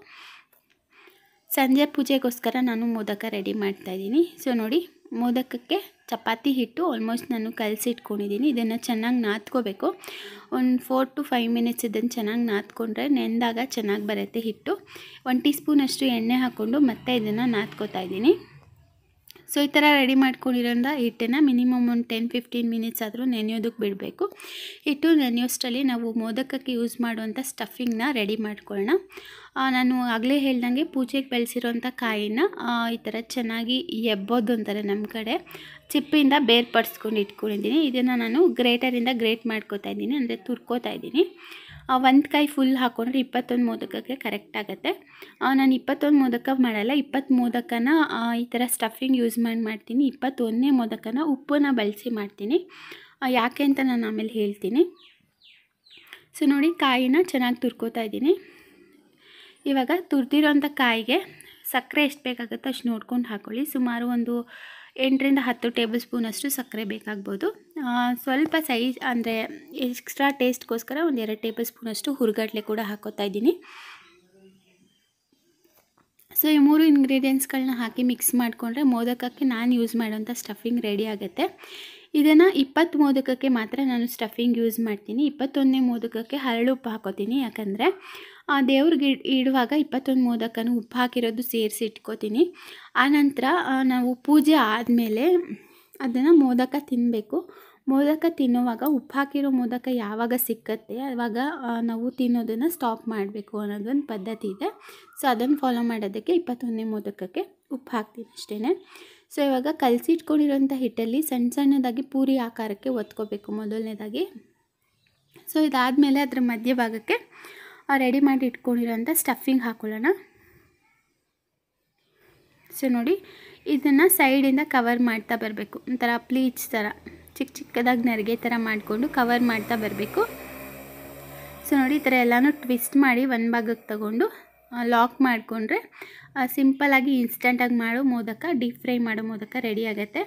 ಸಂಜೆ ಪೂಜೆಗೋಸ್ಕರ ನಾನು ಮೋದಕ ರೆಡಿ ಮಾಡ್ತಾಯಿದ್ದೀನಿ ಸೊ ನೋಡಿ ಮೋದಕಕ್ಕೆ ಚಪಾತಿ ಹಿಟ್ಟು ಆಲ್ಮೋಸ್ಟ್ ನಾನು ಕಲಸಿಟ್ಕೊಂಡಿದ್ದೀನಿ ಇದನ್ನು ಚೆನ್ನಾಗಿ ನಾದ್ಕೋಬೇಕು ಒಂದು ಫೋರ್ ಟು ಫೈವ್ ಮಿನಿಟ್ಸ್ ಇದನ್ನು ಚೆನ್ನಾಗಿ ನಾದ್ಕೊಂಡ್ರೆ ನೆಂದಾಗ ಚೆನ್ನಾಗಿ ಬರುತ್ತೆ ಹಿಟ್ಟು ಒಂದು ಟೀ ಸ್ಪೂನಷ್ಟು ಎಣ್ಣೆ ಹಾಕ್ಕೊಂಡು ಮತ್ತೆ ಇದನ್ನು ನಾದ್ಕೋತಾ ಇದ್ದೀನಿ ಸೊ ಈ ಥರ ರೆಡಿ ಮಾಡ್ಕೊಂಡಿರೋಂಥ ಹಿಟ್ಟನ್ನ ಮಿನಿಮಮ್ ಒಂದು ಟೆನ್ ಫಿಫ್ಟೀನ್ ಮಿನಿಟ್ಸ್ ಆದರೂ ನೆನೆಯೋದಕ್ಕೆ ಬಿಡಬೇಕು ಹಿಟ್ಟು ನೆನೆಯೋಷ್ಟರಲ್ಲಿ ನಾವು ಮೋದಕಕ್ಕೆ ಯೂಸ್ ಮಾಡುವಂಥ ಸ್ಟಫಿಂಗ್ನ ರೆಡಿ ಮಾಡ್ಕೊಳ್ಳೋಣ ನಾನು ಆಗಲೇ ಹೇಳ್ದಂಗೆ ಪೂಜೆಗೆ ಬೆಳೆಸಿರೋಂಥ ಕಾಯಿನ ಈ ಥರ ಚೆನ್ನಾಗಿ ಎಬ್ಬೋದು ಅಂತಾರೆ ನಮ್ಮ ಕಡೆ ಚಿಪ್ಪಿಂದ ಬೇರ್ಪಡಿಸ್ಕೊಂಡು ಇಟ್ಕೊಂಡಿದ್ದೀನಿ ಇದನ್ನು ನಾನು ಗ್ರೇಟರಿಂದ ಗ್ರೇಟ್ ಮಾಡ್ಕೋತಾ ಇದ್ದೀನಿ ಅಂದರೆ ತುರ್ಕೋತಾ ಇದ್ದೀನಿ ಒಂದು ಕಾಯಿ ಫುಲ್ ಹಾಕ್ಕೊಂಡ್ರೆ ಇಪ್ಪತ್ತೊಂದು ಮೋದಕಕ್ಕೆ ಕರೆಕ್ಟ್ ಆಗುತ್ತೆ ನಾನು ಇಪ್ಪತ್ತೊಂದು ಮೋದಕ ಮಾಡಲ್ಲ ಇಪ್ಪತ್ತು ಮೋದಕನ ಈ ಥರ ಸ್ಟಫಿಂಗ್ ಯೂಸ್ ಮಾಡಿ ಮಾಡ್ತೀನಿ ಇಪ್ಪತ್ತೊಂದನೇ ಮೋದಕನ ಉಪ್ಪನ್ನ ಬಳಸಿ ಮಾಡ್ತೀನಿ ಯಾಕೆ ಅಂತ ನಾನು ಆಮೇಲೆ ಹೇಳ್ತೀನಿ ಸೊ ನೋಡಿ ಕಾಯಿನ ಚೆನ್ನಾಗಿ ತುರ್ಕೋತಾ ಇದ್ದೀನಿ ಇವಾಗ ತುರ್ದಿರೋಂಥ ಕಾಯಿಗೆ ಸಕ್ಕರೆ ಎಷ್ಟು ಬೇಕಾಗುತ್ತೋ ಅಷ್ಟು ನೋಡ್ಕೊಂಡು ಹಾಕ್ಕೊಳ್ಳಿ ಸುಮಾರು ಒಂದು ಎಂಟರಿಂದ ಹತ್ತು ಟೇಬಲ್ ಸ್ಪೂನಷ್ಟು ಸಕ್ಕರೆ ಬೇಕಾಗ್ಬೋದು ಸ್ವಲ್ಪ ಸೈಜ್ ಅಂದರೆ ಎಕ್ಸ್ಟ್ರಾ ಟೇಸ್ಟ್ಗೋಸ್ಕರ ಒಂದು ಎರಡು ಟೇಬಲ್ ಸ್ಪೂನಷ್ಟು ಹುರುಗಡ್ಲೆ ಕೂಡ ಹಾಕೋತಾ ಇದ್ದೀನಿ ಸೊ ಈ ಮೂರು ಇಂಗ್ರೀಡಿಯೆಂಟ್ಸ್ಗಳನ್ನ ಹಾಕಿ ಮಿಕ್ಸ್ ಮಾಡಿಕೊಂಡ್ರೆ ಮೋದಕಕ್ಕೆ ನಾನು ಯೂಸ್ ಮಾಡೋಂಥ ಸ್ಟಫಿಂಗ್ ರೆಡಿ ಆಗುತ್ತೆ ಇದನ್ನು ಇಪ್ಪತ್ತು ಮೋದಕಕ್ಕೆ ಮಾತ್ರ ನಾನು ಸ್ಟಫಿಂಗ್ ಯೂಸ್ ಮಾಡ್ತೀನಿ ಇಪ್ಪತ್ತೊಂದನೇ ಮೋದಕಕ್ಕೆ ಹರಳುಪ್ಪು ಹಾಕೋತೀನಿ ಯಾಕಂದರೆ ಆ ದೇವ್ರಿಗೆ ಇಡುವಾಗ ಇಪ್ಪತ್ತೊಂದು ಮೋದಕನೂ ಉಪ್ಪು ಹಾಕಿರೋದು ಸೇರಿಸಿ ಇಟ್ಕೋತೀನಿ ಆನಂತರ ನಾವು ಪೂಜೆ ಆದಮೇಲೆ ಅದನ್ನು ಮೋದಕ ತಿನ್ನಬೇಕು ಮೋದಕ ತಿನ್ನುವಾಗ ಉಪ್ಪು ಹಾಕಿರೋ ಮೋದಕ ಯಾವಾಗ ಸಿಕ್ಕತ್ತೆ ಆವಾಗ ನಾವು ತಿನ್ನೋದನ್ನು ಸ್ಟಾಪ್ ಮಾಡಬೇಕು ಅನ್ನೋದೊಂದು ಪದ್ಧತಿ ಇದೆ ಸೊ ಅದನ್ನು ಫಾಲೋ ಮಾಡೋದಕ್ಕೆ ಇಪ್ಪತ್ತೊಂದನೇ ಮೋದಕಕ್ಕೆ ಉಪ್ಪು ಹಾಕ್ತೀನಿ ಅಷ್ಟೇ ಸೊ ಇವಾಗ ಕಲಸಿಟ್ಕೊಂಡಿರೋಂಥ ಹಿಟ್ಟಲ್ಲಿ ಸಣ್ಣ ಸಣ್ಣದಾಗಿ ಪೂರಿ ಆಕಾರಕ್ಕೆ ಒತ್ಕೋಬೇಕು ಮೊದಲನೇದಾಗಿ ಸೊ ಇದಾದಮೇಲೆ ಅದರ ಮಧ್ಯಭಾಗಕ್ಕೆ ರೆಡಿ ಮಾಡಿ ಇಟ್ಕೊಂಡಿರೋಂಥ ಸ್ಟಫಿಂಗ್ ಹಾಕೊಳ್ಳೋಣ ಸೊ ನೋಡಿ ಇದನ್ನು ಸೈಡಿಂದ ಕವರ್ ಮಾಡ್ತಾ ಬರಬೇಕು ಒಂಥರ ಪ್ಲೀಚ್ ಥರ ಚಿಕ್ಕ ಚಿಕ್ಕದಾಗಿ ನರಿಗೆ ಥರ ಮಾಡಿಕೊಂಡು ಕವರ್ ಮಾಡ್ತಾ ಬರಬೇಕು ಸೊ ನೋಡಿ ಈ ಥರ ಎಲ್ಲನೂ ಟ್ವಿಸ್ಟ್ ಮಾಡಿ ಒಂದು ಭಾಗಕ್ಕೆ ತಗೊಂಡು ಲಾಕ್ ಮಾಡಿಕೊಂಡ್ರೆ ಸಿಂಪಲಾಗಿ ಇನ್ಸ್ಟಂಟಾಗಿ ಮಾಡೋ ಮೋದಕ ಡೀಪ್ ಫ್ರೈ ಮಾಡೋ ಮೋದಕ ರೆಡಿ ಆಗುತ್ತೆ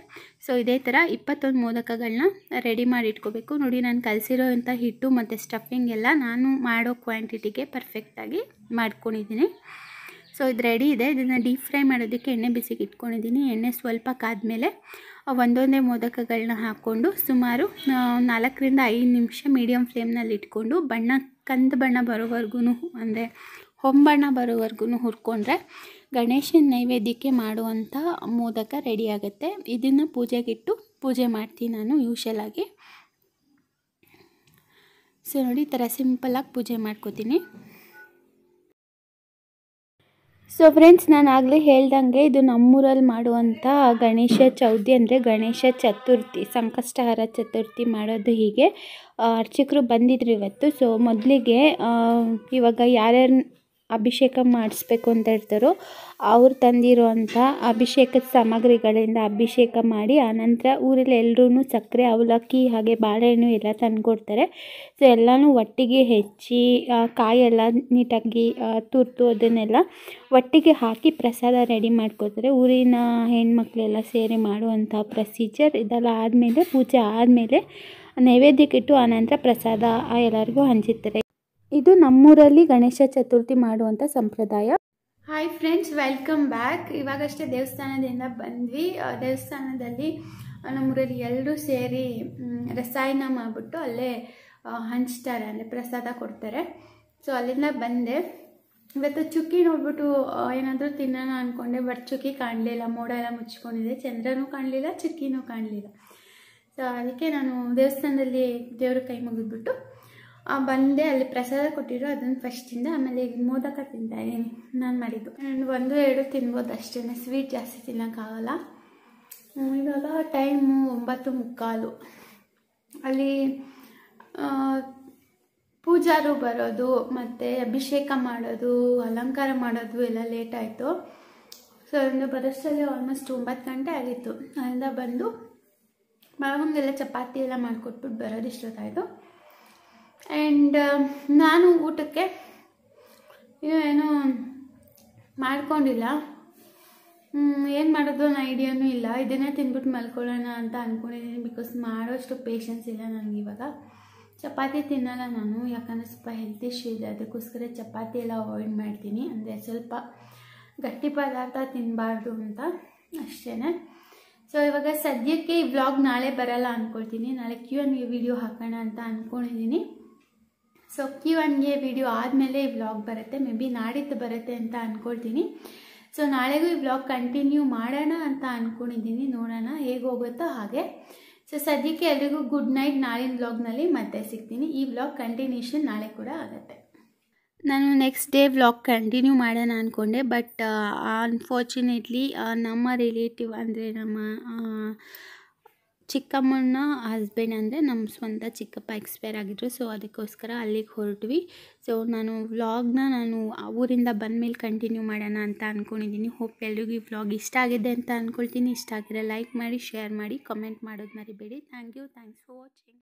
ಸೊ ಇದೇ ಥರ ಇಪ್ಪತ್ತೊಂದು ಮೋದಕಗಳನ್ನ ರೆಡಿ ಮಾಡಿ ಇಟ್ಕೋಬೇಕು ನೋಡಿ ನಾನು ಕಲಸಿರೋ ಅಂಥ ಹಿಟ್ಟು ಮತ್ತು ಸ್ಟಫಿಂಗ್ ಎಲ್ಲ ನಾನು ಮಾಡೋ ಕ್ವಾಂಟಿಟಿಗೆ ಪರ್ಫೆಕ್ಟಾಗಿ ಮಾಡ್ಕೊಂಡಿದ್ದೀನಿ ಸೊ ಇದು ರೆಡಿ ಇದೆ ಇದನ್ನು ಡೀಪ್ ಫ್ರೈ ಮಾಡೋದಕ್ಕೆ ಎಣ್ಣೆ ಬಿಸಿಗೆ ಇಟ್ಕೊಂಡಿದ್ದೀನಿ ಎಣ್ಣೆ ಸ್ವಲ್ಪ ಕಾದಮೇಲೆ ಒಂದೊಂದೇ ಮೋದಕಗಳನ್ನ ಹಾಕ್ಕೊಂಡು ಸುಮಾರು ನಾಲ್ಕರಿಂದ ಐದು ನಿಮಿಷ ಮೀಡಿಯಮ್ ಫ್ಲೇಮ್ನಲ್ಲಿ ಇಟ್ಕೊಂಡು ಬಣ್ಣ ಕಂದು ಬಣ್ಣ ಬರೋವರೆಗೂ ಅಂದರೆ ಹೊಂಬಣ್ಣ ಬರೋವರೆಗೂ ಹುರ್ಕೊಂಡ್ರೆ ಗಣೇಶನ ನೈವೇದ್ಯಕ್ಕೆ ಮಾಡುವಂಥ ಮೋದಕ ರೆಡಿಯಾಗುತ್ತೆ ಇದನ್ನು ಪೂಜೆಗಿಟ್ಟು ಪೂಜೆ ಮಾಡ್ತೀನಿ ನಾನು ಯೂಶಲಾಗಿ ಸೊ ನೋಡಿ ಈ ಥರ ಸಿಂಪಲ್ಲಾಗಿ ಪೂಜೆ ಮಾಡ್ಕೋತೀನಿ ಸೊ ಫ್ರೆಂಡ್ಸ್ ನಾನು ಆಗಲೇ ಹೇಳ್ದಂಗೆ ಇದು ನಮ್ಮೂರಲ್ಲಿ ಮಾಡುವಂಥ ಗಣೇಶ ಚೌತಿ ಅಂದರೆ ಗಣೇಶ ಚತುರ್ಥಿ ಸಂಕಷ್ಟಹರ ಚತುರ್ಥಿ ಮಾಡೋದು ಹೀಗೆ ಅರ್ಚಕರು ಬಂದಿದ್ರು ಇವತ್ತು ಸೊ ಮೊದಲಿಗೆ ಇವಾಗ ಯಾರ್ಯಾರು ಅಭಿಷೇಕ ಮಾಡಿಸ್ಬೇಕು ಅಂತ ಹೇಳ್ತಾರೋ ಅವ್ರು ತಂದಿರುವಂಥ ಅಭಿಷೇಕದ ಸಾಮಗ್ರಿಗಳಿಂದ ಅಭಿಷೇಕ ಮಾಡಿ ಆನಂತರ ಊರಲ್ಲಿ ಎಲ್ಲರೂ ಸಕ್ಕರೆ ಅವಲಕ್ಕಿ ಹಾಗೆ ಬಾಳೆಹಣ್ಣು ಎಲ್ಲ ಕೊಡ್ತಾರೆ ಸೊ ಎಲ್ಲನೂ ಒಟ್ಟಿಗೆ ಹೆಚ್ಚಿ ಕಾಯೆಲ್ಲ ನೀಟಾಗಿ ತುರ್ತು ಅದನ್ನೆಲ್ಲ ಒಟ್ಟಿಗೆ ಹಾಕಿ ಪ್ರಸಾದ ರೆಡಿ ಮಾಡ್ಕೊತಾರೆ ಊರಿನ ಹೆಣ್ಮಕ್ಳೆಲ್ಲ ಸೇರಿ ಮಾಡುವಂಥ ಪ್ರೊಸೀಜರ್ ಇದೆಲ್ಲ ಆದಮೇಲೆ ಪೂಜೆ ಆದಮೇಲೆ ನೈವೇದ್ಯಕ್ಕಿಟ್ಟು ಆನಂತರ ಪ್ರಸಾದ ಎಲ್ಲರಿಗೂ ಹಂಚುತ್ತಾರೆ ಇದು ನಮ್ಮೂರಲ್ಲಿ ಗಣೇಶ ಚತುರ್ಥಿ ಮಾಡುವಂಥ ಸಂಪ್ರದಾಯ ಹಾಯ್ ಫ್ರೆಂಡ್ಸ್ ವೆಲ್ಕಮ್ ಬ್ಯಾಕ್ ಇವಾಗಷ್ಟೇ ದೇವಸ್ಥಾನದಿಂದ ಬಂದ್ವಿ ದೇವಸ್ಥಾನದಲ್ಲಿ ನಮ್ಮೂರಲ್ಲಿ ಎಲ್ಲರೂ ಸೇರಿ ರಸಾಯನ ಮಾಡಿಬಿಟ್ಟು ಅಲ್ಲೇ ಹಂಚ್ತಾರೆ ಅಂದರೆ ಪ್ರಸಾದ ಕೊಡ್ತಾರೆ ಸೊ ಅಲ್ಲಿಂದ ಬಂದೆ ಇವತ್ತು ಚುಕ್ಕಿ ನೋಡ್ಬಿಟ್ಟು ಏನಾದರೂ ತಿನ್ನೋಣ ಅಂದ್ಕೊಂಡೆ ಬಟ್ ಚುಕ್ಕಿ ಕಾಣಲಿಲ್ಲ ಮೋಡ ಎಲ್ಲ ಮುಚ್ಕೊಂಡಿದೆ ಚಂದ್ರನೂ ಕಾಣಲಿಲ್ಲ ಚುಕ್ಕಿನೂ ಕಾಣಲಿಲ್ಲ ಸೊ ಅದಕ್ಕೆ ನಾನು ದೇವಸ್ಥಾನದಲ್ಲಿ ದೇವ್ರ ಕೈ ಮುಗಿದ್ಬಿಟ್ಟು ಬಂದೆ ಅಲ್ಲಿ ಪ್ರಸಾದ ಕೊಟ್ಟಿರೋ ಅದನ್ನು ಫಸ್ಟ್ ತಿಂದ ಆಮೇಲೆ ಈಗ ಮೋದಕ ತಿಂತ ಇದ್ದೀನಿ ನಾನು ಮಾಡಿದ್ದು ಆ್ಯಂಡ್ ಒಂದು ಎರಡು ತಿನ್ಬೋದು ಅಷ್ಟೇ ಸ್ವೀಟ್ ಜಾಸ್ತಿ ತಿನ್ನೋಕ್ಕಾಗಲ್ಲ ಇವಾಗ ಟೈಮು ಒಂಬತ್ತು ಮುಕ್ಕಾಲು ಅಲ್ಲಿ ಪೂಜಾರು ಬರೋದು ಮತ್ತು ಅಭಿಷೇಕ ಮಾಡೋದು ಅಲಂಕಾರ ಮಾಡೋದು ಎಲ್ಲ ಲೇಟ್ ಆಯಿತು ಸೊ ಅಂದರೆ ಬರೋಷ್ಟರಲ್ಲಿ ಆಲ್ಮೋಸ್ಟ್ ಒಂಬತ್ತು ಗಂಟೆ ಆಗಿತ್ತು ಅಲ್ಲಿಂದ ಬಂದು ಮಾವಂಗೆಲ್ಲ ಚಪಾತಿ ಎಲ್ಲ ಮಾಡಿಕೊಟ್ಬಿಟ್ಟು ಬರೋದು ಇಷ್ಟೊತ್ತಾಯಿತು ಆ್ಯಂಡ್ uh, ನಾನು ಊಟಕ್ಕೆ ಏನು ಮಾಡ್ಕೊಂಡಿಲ್ಲ ಏನು ಮಾಡೋದು ಅನ್ನೋ ಐಡಿಯಾನು ಇಲ್ಲ ಇದನ್ನೇ ತಿಂದ್ಬಿಟ್ಟು ಮಲ್ಕೊಳ್ಳೋಣ ಅಂತ ಅಂದ್ಕೊಂಡಿದ್ದೀನಿ ಬಿಕಾಸ್ ಮಾಡೋಷ್ಟು ಪೇಷನ್ಸ್ ಇಲ್ಲ ನನಗೆ ಇವಾಗ ಚಪಾತಿ ತಿನ್ನಲ್ಲ ನಾನು ಯಾಕಂದರೆ ಸ್ವಲ್ಪ ಹೆಲ್ತ್ ಇಶ್ಯೂ ಇದೆ ಅದಕ್ಕೋಸ್ಕರ ಚಪಾತಿ ಎಲ್ಲ ಅವಾಯ್ಡ್ ಮಾಡ್ತೀನಿ ಅಂದರೆ ಸ್ವಲ್ಪ ಗಟ್ಟಿ ಪದಾರ್ಥ ತಿನ್ನಬಾರ್ದು ಅಂತ ಅಷ್ಟೇ ಸೊ ಇವಾಗ ಸದ್ಯಕ್ಕೆ ಈ ವ್ಲಾಗ್ ನಾಳೆ ಬರಲ್ಲ ಅಂದ್ಕೊಳ್ತೀನಿ ನಾಳೆ ಕ್ಯೂ ಎನ್ ವಿಡಿಯೋ ಹಾಕೋಣ ಅಂತ ಅಂದ್ಕೊಂಡಿದ್ದೀನಿ ಸೊ ಕ್ಯೂ ಆ್ಯಂಡ್ಗೆ ವಿಡಿಯೋ ಆದಮೇಲೆ ಈ ವ್ಲಾಗ್ ಬರುತ್ತೆ ಮೇ ಬಿ ನಾಡಿದ್ದು ಬರುತ್ತೆ ಅಂತ ಅಂದ್ಕೊಳ್ತೀನಿ ಸೊ ನಾಳೆಗೂ ಈ ವ್ಲಾಗ್ ಕಂಟಿನ್ಯೂ ಮಾಡೋಣ ಅಂತ ಅಂದ್ಕೊಂಡಿದ್ದೀನಿ ನೋಡೋಣ ಹೇಗೆ ಹೋಗುತ್ತೋ ಹಾಗೆ ಸೊ ಸದ್ಯಕ್ಕೆ ಎಲ್ರಿಗೂ ಗುಡ್ ನೈಟ್ ನಾಳಿನ ವ್ಲಾಗ್ನಲ್ಲಿ ಮತ್ತೆ ಸಿಗ್ತೀನಿ ಈ ವ್ಲಾಗ್ ಕಂಟಿನ್ಯೂಷನ್ ನಾಳೆ ಕೂಡ ಆಗುತ್ತೆ ನಾನು ನೆಕ್ಸ್ಟ್ ಡೇ ವ್ಲಾಗ್ ಕಂಟಿನ್ಯೂ ಮಾಡೋಣ ಅಂದ್ಕೊಂಡೆ ಬಟ್ ಅನ್ಫಾರ್ಚುನೇಟ್ಲಿ ನಮ್ಮ ರಿಲೇಟಿವ್ ಅಂದರೆ ನಮ್ಮ uh, ಚಿಕ್ಕಮ್ಮನ ಹಸ್ಬೆಂಡ್ ಅಂದರೆ ನಮ್ಮ ಸ್ವಂತ ಚಿಕ್ಕಪ್ಪ ಎಕ್ಸ್ಪೈರ್ ಆಗಿದ್ರು ಸೊ ಅದಕ್ಕೋಸ್ಕರ ಅಲ್ಲಿಗೆ ಹೊರಟ್ವಿ ಸೊ ನಾನು ವ್ಲಾಗ್ನ ನಾನು ಊರಿಂದ ಮೇಲೆ ಕಂಟಿನ್ಯೂ ಮಾಡೋಣ ಅಂತ ಅಂದ್ಕೊಂಡಿದ್ದೀನಿ ಹೋಪ್ ಎಲ್ರಿಗೂ ಈ ವ್ಲಾಗ್ ಇಷ್ಟ ಆಗಿದೆ ಅಂತ ಅಂದ್ಕೊಳ್ತೀನಿ ಇಷ್ಟ ಆಗಿರೋ ಲೈಕ್ ಮಾಡಿ ಶೇರ್ ಮಾಡಿ ಕಮೆಂಟ್ ಮಾಡೋದು ಮರಿಬೇಡಿ thank you thanks for watching